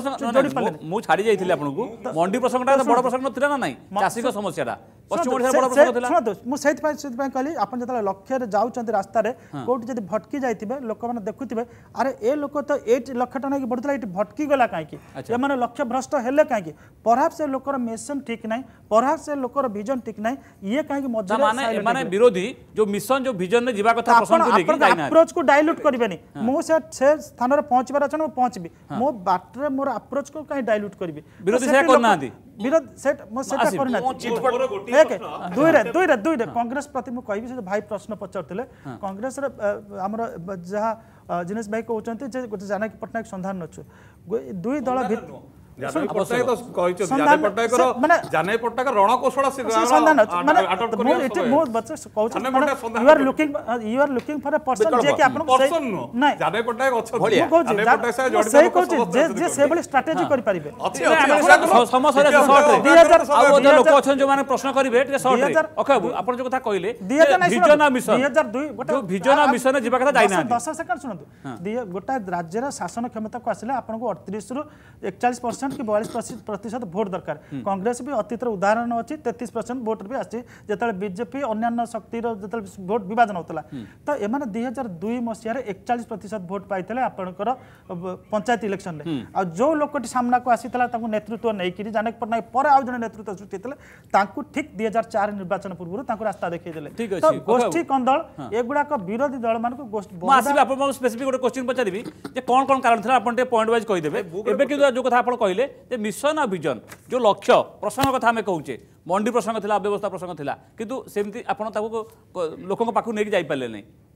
ସଂଖ୍ୟକ ମୁଁ ଛାଡ଼ି ଯାଇଥିଲି ଆପଣଙ୍କୁ ମଣ୍ଡି ପ୍ରସଙ୍ଗଟା ବଡ଼ ପ୍ରସଙ୍ଗ ନଥିଲା ନା ନାହିଁ ଚାଷୀଙ୍କ ସମସ୍ୟାଟା ଶୁଣନ୍ତୁ ମୁଁ ସେଇଥିପାଇଁ ସେଥିପାଇଁ କହିଲି ଆପଣ ଯେତେବେଳେ ଲକ୍ଷ୍ୟରେ ଯାଉଛନ୍ତି ରାସ୍ତାରେ କୋଉଠି ଯଦି ଭଟକି ଯାଇଥିବେ ଲୋକମାନେ ଦେଖୁଥିବେ ଆରେ ଏ ଲୋକ ତ ଏଇଠି ଲକ୍ଷ ଟଙ୍କା ନେଇକି ବଢ଼ୁଥିଲା ଏଇଠି ଭଟକି ଗଲା କାହିଁକି ଏମାନେ ଲକ୍ଷ୍ୟ ଭ୍ରଷ୍ଟ ହେଲେ କାହିଁକି ପରହାପ୍ସ ଏ ଲୋକର ମେସିନ୍ ଠିକ୍ ନାହିଁ ପରହାପ୍ସ ଏ ଲୋକର ଭିଜନ ଠିକ ନାହିଁ ଇଏ କାହିଁକି ମଝିରେ ମାନେ ମାନେ ବିରୋଧୀ ଯୋଉ ମିଶନ ଯୋଉ ଭିଜନରେ ଯିବା କଥା ପ୍ରସଙ୍ଗକୁ ନେଇକି ଯାଇନାହାନ୍ତି ଆପ୍ରୋଚକୁ ଡାଇଲ୍ୟୁଟ୍ କରିବେନି ମୁଁ ସେ ସେ ସ୍ଥାନରେ ପହଞ୍ଚିବାର ଅଛି ମୁଁ ପହଞ୍ଚିବି ମୋ ବାଟରେ ମୋର ଆପ୍ରୋଚକୁ କାହିଁ ଡାଇଲ୍ୟୁଟ୍ କରିବି ବିରୋଧୀ ସେ କରୁନାହାନ୍ତି ବିରୋଧ ସେଟ ମୁଁ ସେଟା କରିନାହାନ୍ତି ଏକ ଦୁଇରେ ଦୁଇରେ ଦୁଇରେ କଂଗ୍ରେସ ପ୍ରତି ମୁଁ କହିବି ସେ ଭାଇ ପ୍ରଶ୍ନ ପଚାରୁଥିଲେ କଂଗ୍ରେସରେ ଆମର ଯାହା ଜିନେଶ ଭାଇ କହୁଛନ୍ତି ଯେ ଗୋଟେ ଜାନକୀ ପଟ୍ଟନାୟକ ସନ୍ଧାନ ଅଛୁ ଦୁଇ ଦଳ ଭିତରେ প্রশ্ন করবে আপনার যে কথা কহিলে দশ সেকেন্ড শুনতু গোটা রাজ্যের শাসন ক্ষমতা আসলে আপনার অড়তিশ রু একচাশ ᱥᱠ 42% % ভোট দরকার কংগ্রেস বি অতীতর উদাহরণ আছে 33% ভোট বি আছে যেতে বিজেপি অন্যান্য শক্তির যে ভোট বিভাজন होतला तो ए माने 2002 মসিয়ার 41% ভোট পাইতেলে আপনকর পঞ্চায়েত ইলেকশন লে আর জো লোকটি সামনা কো আসিতলা তা কো নেতৃত্ব নেকি কি জানেক পর নে পর আর জন নেতৃত্ব তেতেলে তা কো ঠিক 2004 নির্বাচন পূর্বু তা কো রাস্তা দেখিয়ে দিলে তো গোস্টি কন্দল এক গুড়া কো বিরোধী দল মান কো গোস্টি মাছি আপোন স্পেসিফিক গুড়া কোশ্চেন পচালিবি যে কোন কোন কারণ থলে আপন তে পয়েন্ট वाइज কই দেবে এবে কিদু জো কথা আপন কহিলে যে মিশন আর ভিজন যে লক্ষ্য প্রসঙ্গ কথা আমি কৌছে মন্ডি প্রসঙ্গ লা অব্যবস্থা প্রসঙ্গ লা কিন্তু সেমতি আপনার তাকে লোক পাখু নিয়ে যাইপারে না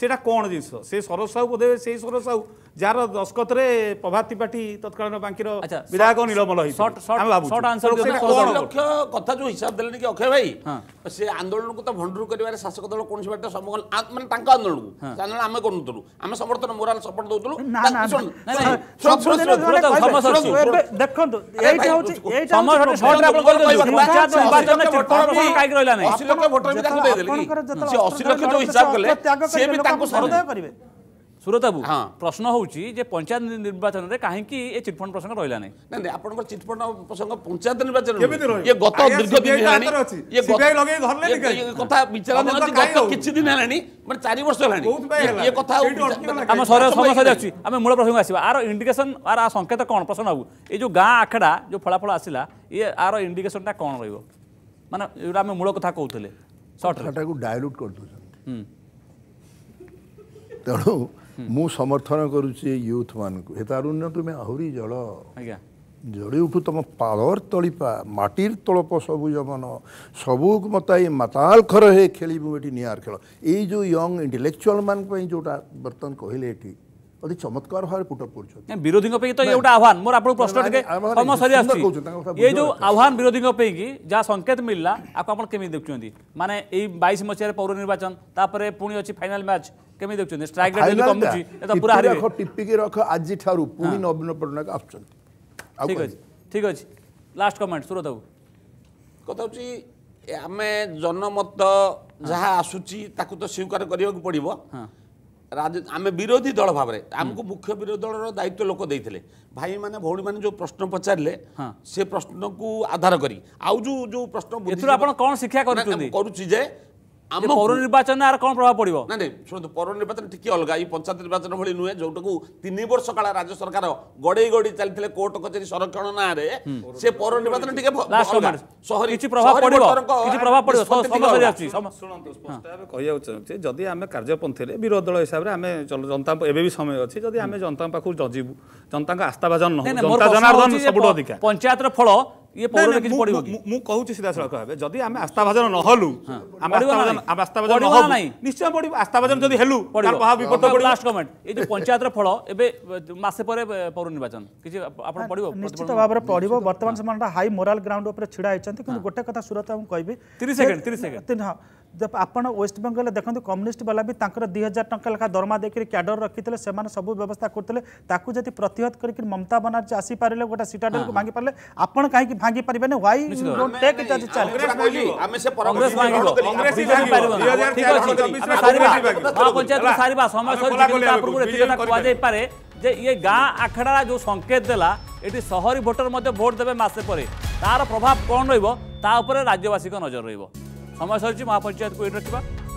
সেটা কোণ জিনিস সে সরোজ সাহু বোধে সেই সরোজ সাহু যার দশকতরে প্রভাত ত্রিপাঠী তৎকালীন বাঙ্কির বিধায়ক নীলমল লক্ষ কথা যে হিসাব দেলে কি অক্ষয় ভাই সে আন্দোলনকে তো ভণ্ডুর করবার শাসক দল কোণ বাটে সমগল মানে তাঙ্ক আন্দোলনকু আন্দোলন আমি করুনু আমি সমর্থন মোরাল সপোর্ট দৌতুলু দেখন্তু এইটা হচ্ছে লক্ষ যে হিসাব কলে সে ତାଙ୍କୁ ସରଦୟ କରିବେ ସୁରତାବୁ ପ୍ରଶ୍ନ ହେଉଛି ଯେ ପଞ୍ଚାୟତ ନିର୍ବାଚନରେ କାହିଁକି ଏ ଚିଟଫଣ୍ଡ ପ୍ରସଙ୍ଗ ରହିଲା ନାହିଁ ନାଇଁ ଆପଣଙ୍କର ଚିଟଫଣ୍ଡ ପ୍ରସଙ୍ଗ ପଞ୍ଚାୟତ ନିର୍ବାଚନ ଇଏ ଗତ ଦୀର୍ଘ ଦିନ ହେଲାଣି କଥା ବିଚାରାଧୀନ ଗତ କିଛି ଦିନ ହେଲାଣି ମାନେ ଚାରି ବର୍ଷ ହେଲାଣି ଇଏ କଥା ଆମ ସମସ୍ୟା ସରିଯାଉଛି ଆମେ ମୂଳ ପ୍ରସଙ୍ଗ ଆସିବା ଆର ଇଣ୍ଡିକେସନ ଆର ସଂକେତ କ'ଣ ପ୍ରଶ୍ନ ବାବୁ ଏ ଯେଉଁ ଗାଁ ଆଖେଡା ଯେଉଁ ଫଳାଫଳ ଆସିଲା ଇଏ ଆର ଇଣ୍ଡିକେସନଟା କ'ଣ ରହିବ ମାନେ ଯେଉଁଟା ଆମେ ମୂଳ କଥା କହୁଥିଲେ ସର୍ଟଟାକୁ ଡାଇଲ୍ୟୁଟ୍ କରିଦେଉଛନ୍ତି ତେଣୁ ମୁଁ ସମର୍ଥନ କରୁଛି ଏ ୟୁଥ୍ ମାନଙ୍କୁ ହେ ତାରୁଣ୍ୟ ତୁମେ ଆହୁରି ଜଳ ଆଜ୍ଞା ଜଳିଉଠୁ ତମ ପାଦର ତଳିପା ମାଟିର ତଳପ ସବୁଜ ମନ ସବୁକୁ ମତାଇ ମାତାଲ ଖର ହେ ଖେଳିବୁ ଏଠି ନିଆର ଖେଳ ଏଇ ଯେଉଁ ୟଙ୍ଗ ଇଣ୍ଟେଲେକ୍ଚୁଆଲ ମାନଙ୍କ ପାଇଁ ଯେଉଁଟା ବର୍ତ୍ତମାନ କହିଲେ ଏଠି ଅତି ଚମତ୍କାର ଭାବରେ ପୁଟ କରୁଛନ୍ତି ବିରୋଧୀଙ୍କ ପାଇଁ ତ ଏଇଟା ଆହ୍ୱାନ ମୋର ଆପଣଙ୍କୁ ପ୍ରଶ୍ନ ଟିକେ ସମୟ ସରି ଆସୁଛି ଏଇ ଯେଉଁ ଆହ୍ୱାନ ବିରୋଧୀଙ୍କ ପାଇଁକି ଯାହା ସଙ୍କେତ ମିଳିଲା ଆକୁ ଆପଣ କେମିତି ଦେଖୁଛନ୍ତି ମାନେ ଏଇ ବାଇଶ ମସିହାରେ ପୌର ନିର୍ବାଚନ ତାପରେ ପୁଣି ଅଛି ଫାଇନାଲ ମ୍ୟାଚ୍ କେମିତି ଦେଖୁଛନ୍ତି ଷ୍ଟ୍ରାଇକ୍ ରେଟ୍ କମୁଛି ଏଟା ପୁରା ରଖ ଟିପିକି ରଖ ଆଜିଠାରୁ ପୁଣି ନବୀନ ପଟ୍ଟନାୟକ ଆସୁଛନ୍ତି ଠିକ୍ ଅଛି ଠିକ୍ ଅଛି ଲାଷ୍ଟ କମେଣ୍ଟ ସୁରତ ବାବୁ କଥା ହେଉଛି ଆମେ ଜନମତ ଯାହା ଆସୁଛି ତାକୁ ତ ସ୍ୱୀକାର କରିବାକୁ ପଡ଼ିବ ଆମେ ବିରୋଧୀ ଦଳ ଭାବରେ ଆମକୁ ମୁଖ୍ୟ ବିରୋଧୀ ଦଳର ଦାୟିତ୍ୱ ଲୋକ ଦେଇଥିଲେ ଭାଇମାନେ ଭଉଣୀମାନେ ଯେଉଁ ପ୍ରଶ୍ନ ପଚାରିଲେ ସେ ପ୍ରଶ୍ନକୁ ଆଧାର କରି ଆଉ ଯେଉଁ ଯେଉଁ ପ୍ରଶ୍ନ ଆପଣ କ'ଣ ଶିକ୍ଷା କରୁଛନ୍ତି କରୁଛି ଯେ পৌর আর কোন প্রভাব পড়ব না শুধু পৌর নির্বাচন অলগা এই পঞ্চায়েত নির্বাচন ভি নুহে যেটা তিন বর্ষ কাল রাজ্য সরকার গড়েই গড়ি চালিয়ে কোর্ট কচেরি সংরক্ষণ নাঁরে সে পৌর টিকি সহরি যদি আমি কার্যপন্থী বিরোধী দল হিসাবে আমি জনতা এবে সময় অনেক যদি আমি জনতা পাখ জজিবু জনতা আস্থাভাজন নহ জনতা জনার্দন সবুঠ অধিকা পঞ্চায়েতর ফল ଇଏ ପୌରରେ କିଛି ପଡ଼ିବ ମୁଁ କହୁଛି ସିଧାସଳଖ ଭାବେ ଯଦି ଆମେ ଆସ୍ଥାଭାଜନ ନ ହେଲୁ ଆମେ ଆସ୍ଥାଭାଜନ ନ ହେବୁ ନିଶ୍ଚୟ ପଡ଼ିବ ଆସ୍ଥାଭାଜନ ଯଦି ହେଲୁ ବିପଦ ପଡ଼ିବ ଲାଷ୍ଟ କମେଣ୍ଟ ଏଇ ଯୋଉ ପଞ୍ଚାୟତର ଫଳ ଏବେ ମାସେ ପରେ ପୌର ନିର୍ବାଚନ କିଛି ଆପଣ ପଡ଼ିବ ନିଶ୍ଚିତ ଭାବରେ ପଡ଼ିବ ବର୍ତ୍ତମାନ ସେମାନେ ହାଇ ମୋରାଲ ଗ୍ରାଉଣ୍ଡ ଉପରେ ଛିଡ଼ା ହେଇଛନ୍ତି କିନ୍ତୁ ଗୋଟେ କଥା ସୁରତ ମୁଁ କହିବି ତିରିଶ ସେକେଣ୍ଡ ତିରିଶ ସେକେଣ୍ଡ ହଁ ଆପଣ ୱେଷ୍ଟବେଙ୍ଗଲରେ ଦେଖନ୍ତୁ କମ୍ୟୁନିଷ୍ଟ ବାଲା ବି ତାଙ୍କର ଦୁଇ ହଜାର ଟଙ୍କା ଲେଖା ଦରମା ଦେଇକରି କ୍ୟାଡର ରଖିଥିଲେ ସେମାନେ ସବୁ ବ୍ୟବସ୍ଥା କରୁଥିଲେ ତାକୁ ଯଦି ପ୍ରତିହତ କରିକି ମମତା ବାନାର୍ଜୀ ଆସିପାରିଲେ ଗୋଟେ ସିଟାଡେଲକୁ ଭାଙ୍ଗି ପାରିଲେ ଆପଣ କାହିଁକି ଭାଙ୍ଗି ପାରିବେନି why don't take it as challenge ଯେ ଇଏ ଗାଁ ଆଖଡ଼ା ଯେଉଁ ସଙ୍କେତ ଦେଲା ଏଠି ସହରୀ ଭୋଟର ମଧ୍ୟ ଭୋଟ ଦେବେ ମାସେ ପରେ ତାର ପ୍ରଭାବ କ'ଣ ରହିବ ତା ଉପରେ ରାଜ୍ୟବାସୀଙ୍କ ନଜର ରହିବ आम सरची महापंचायत को ईन रखा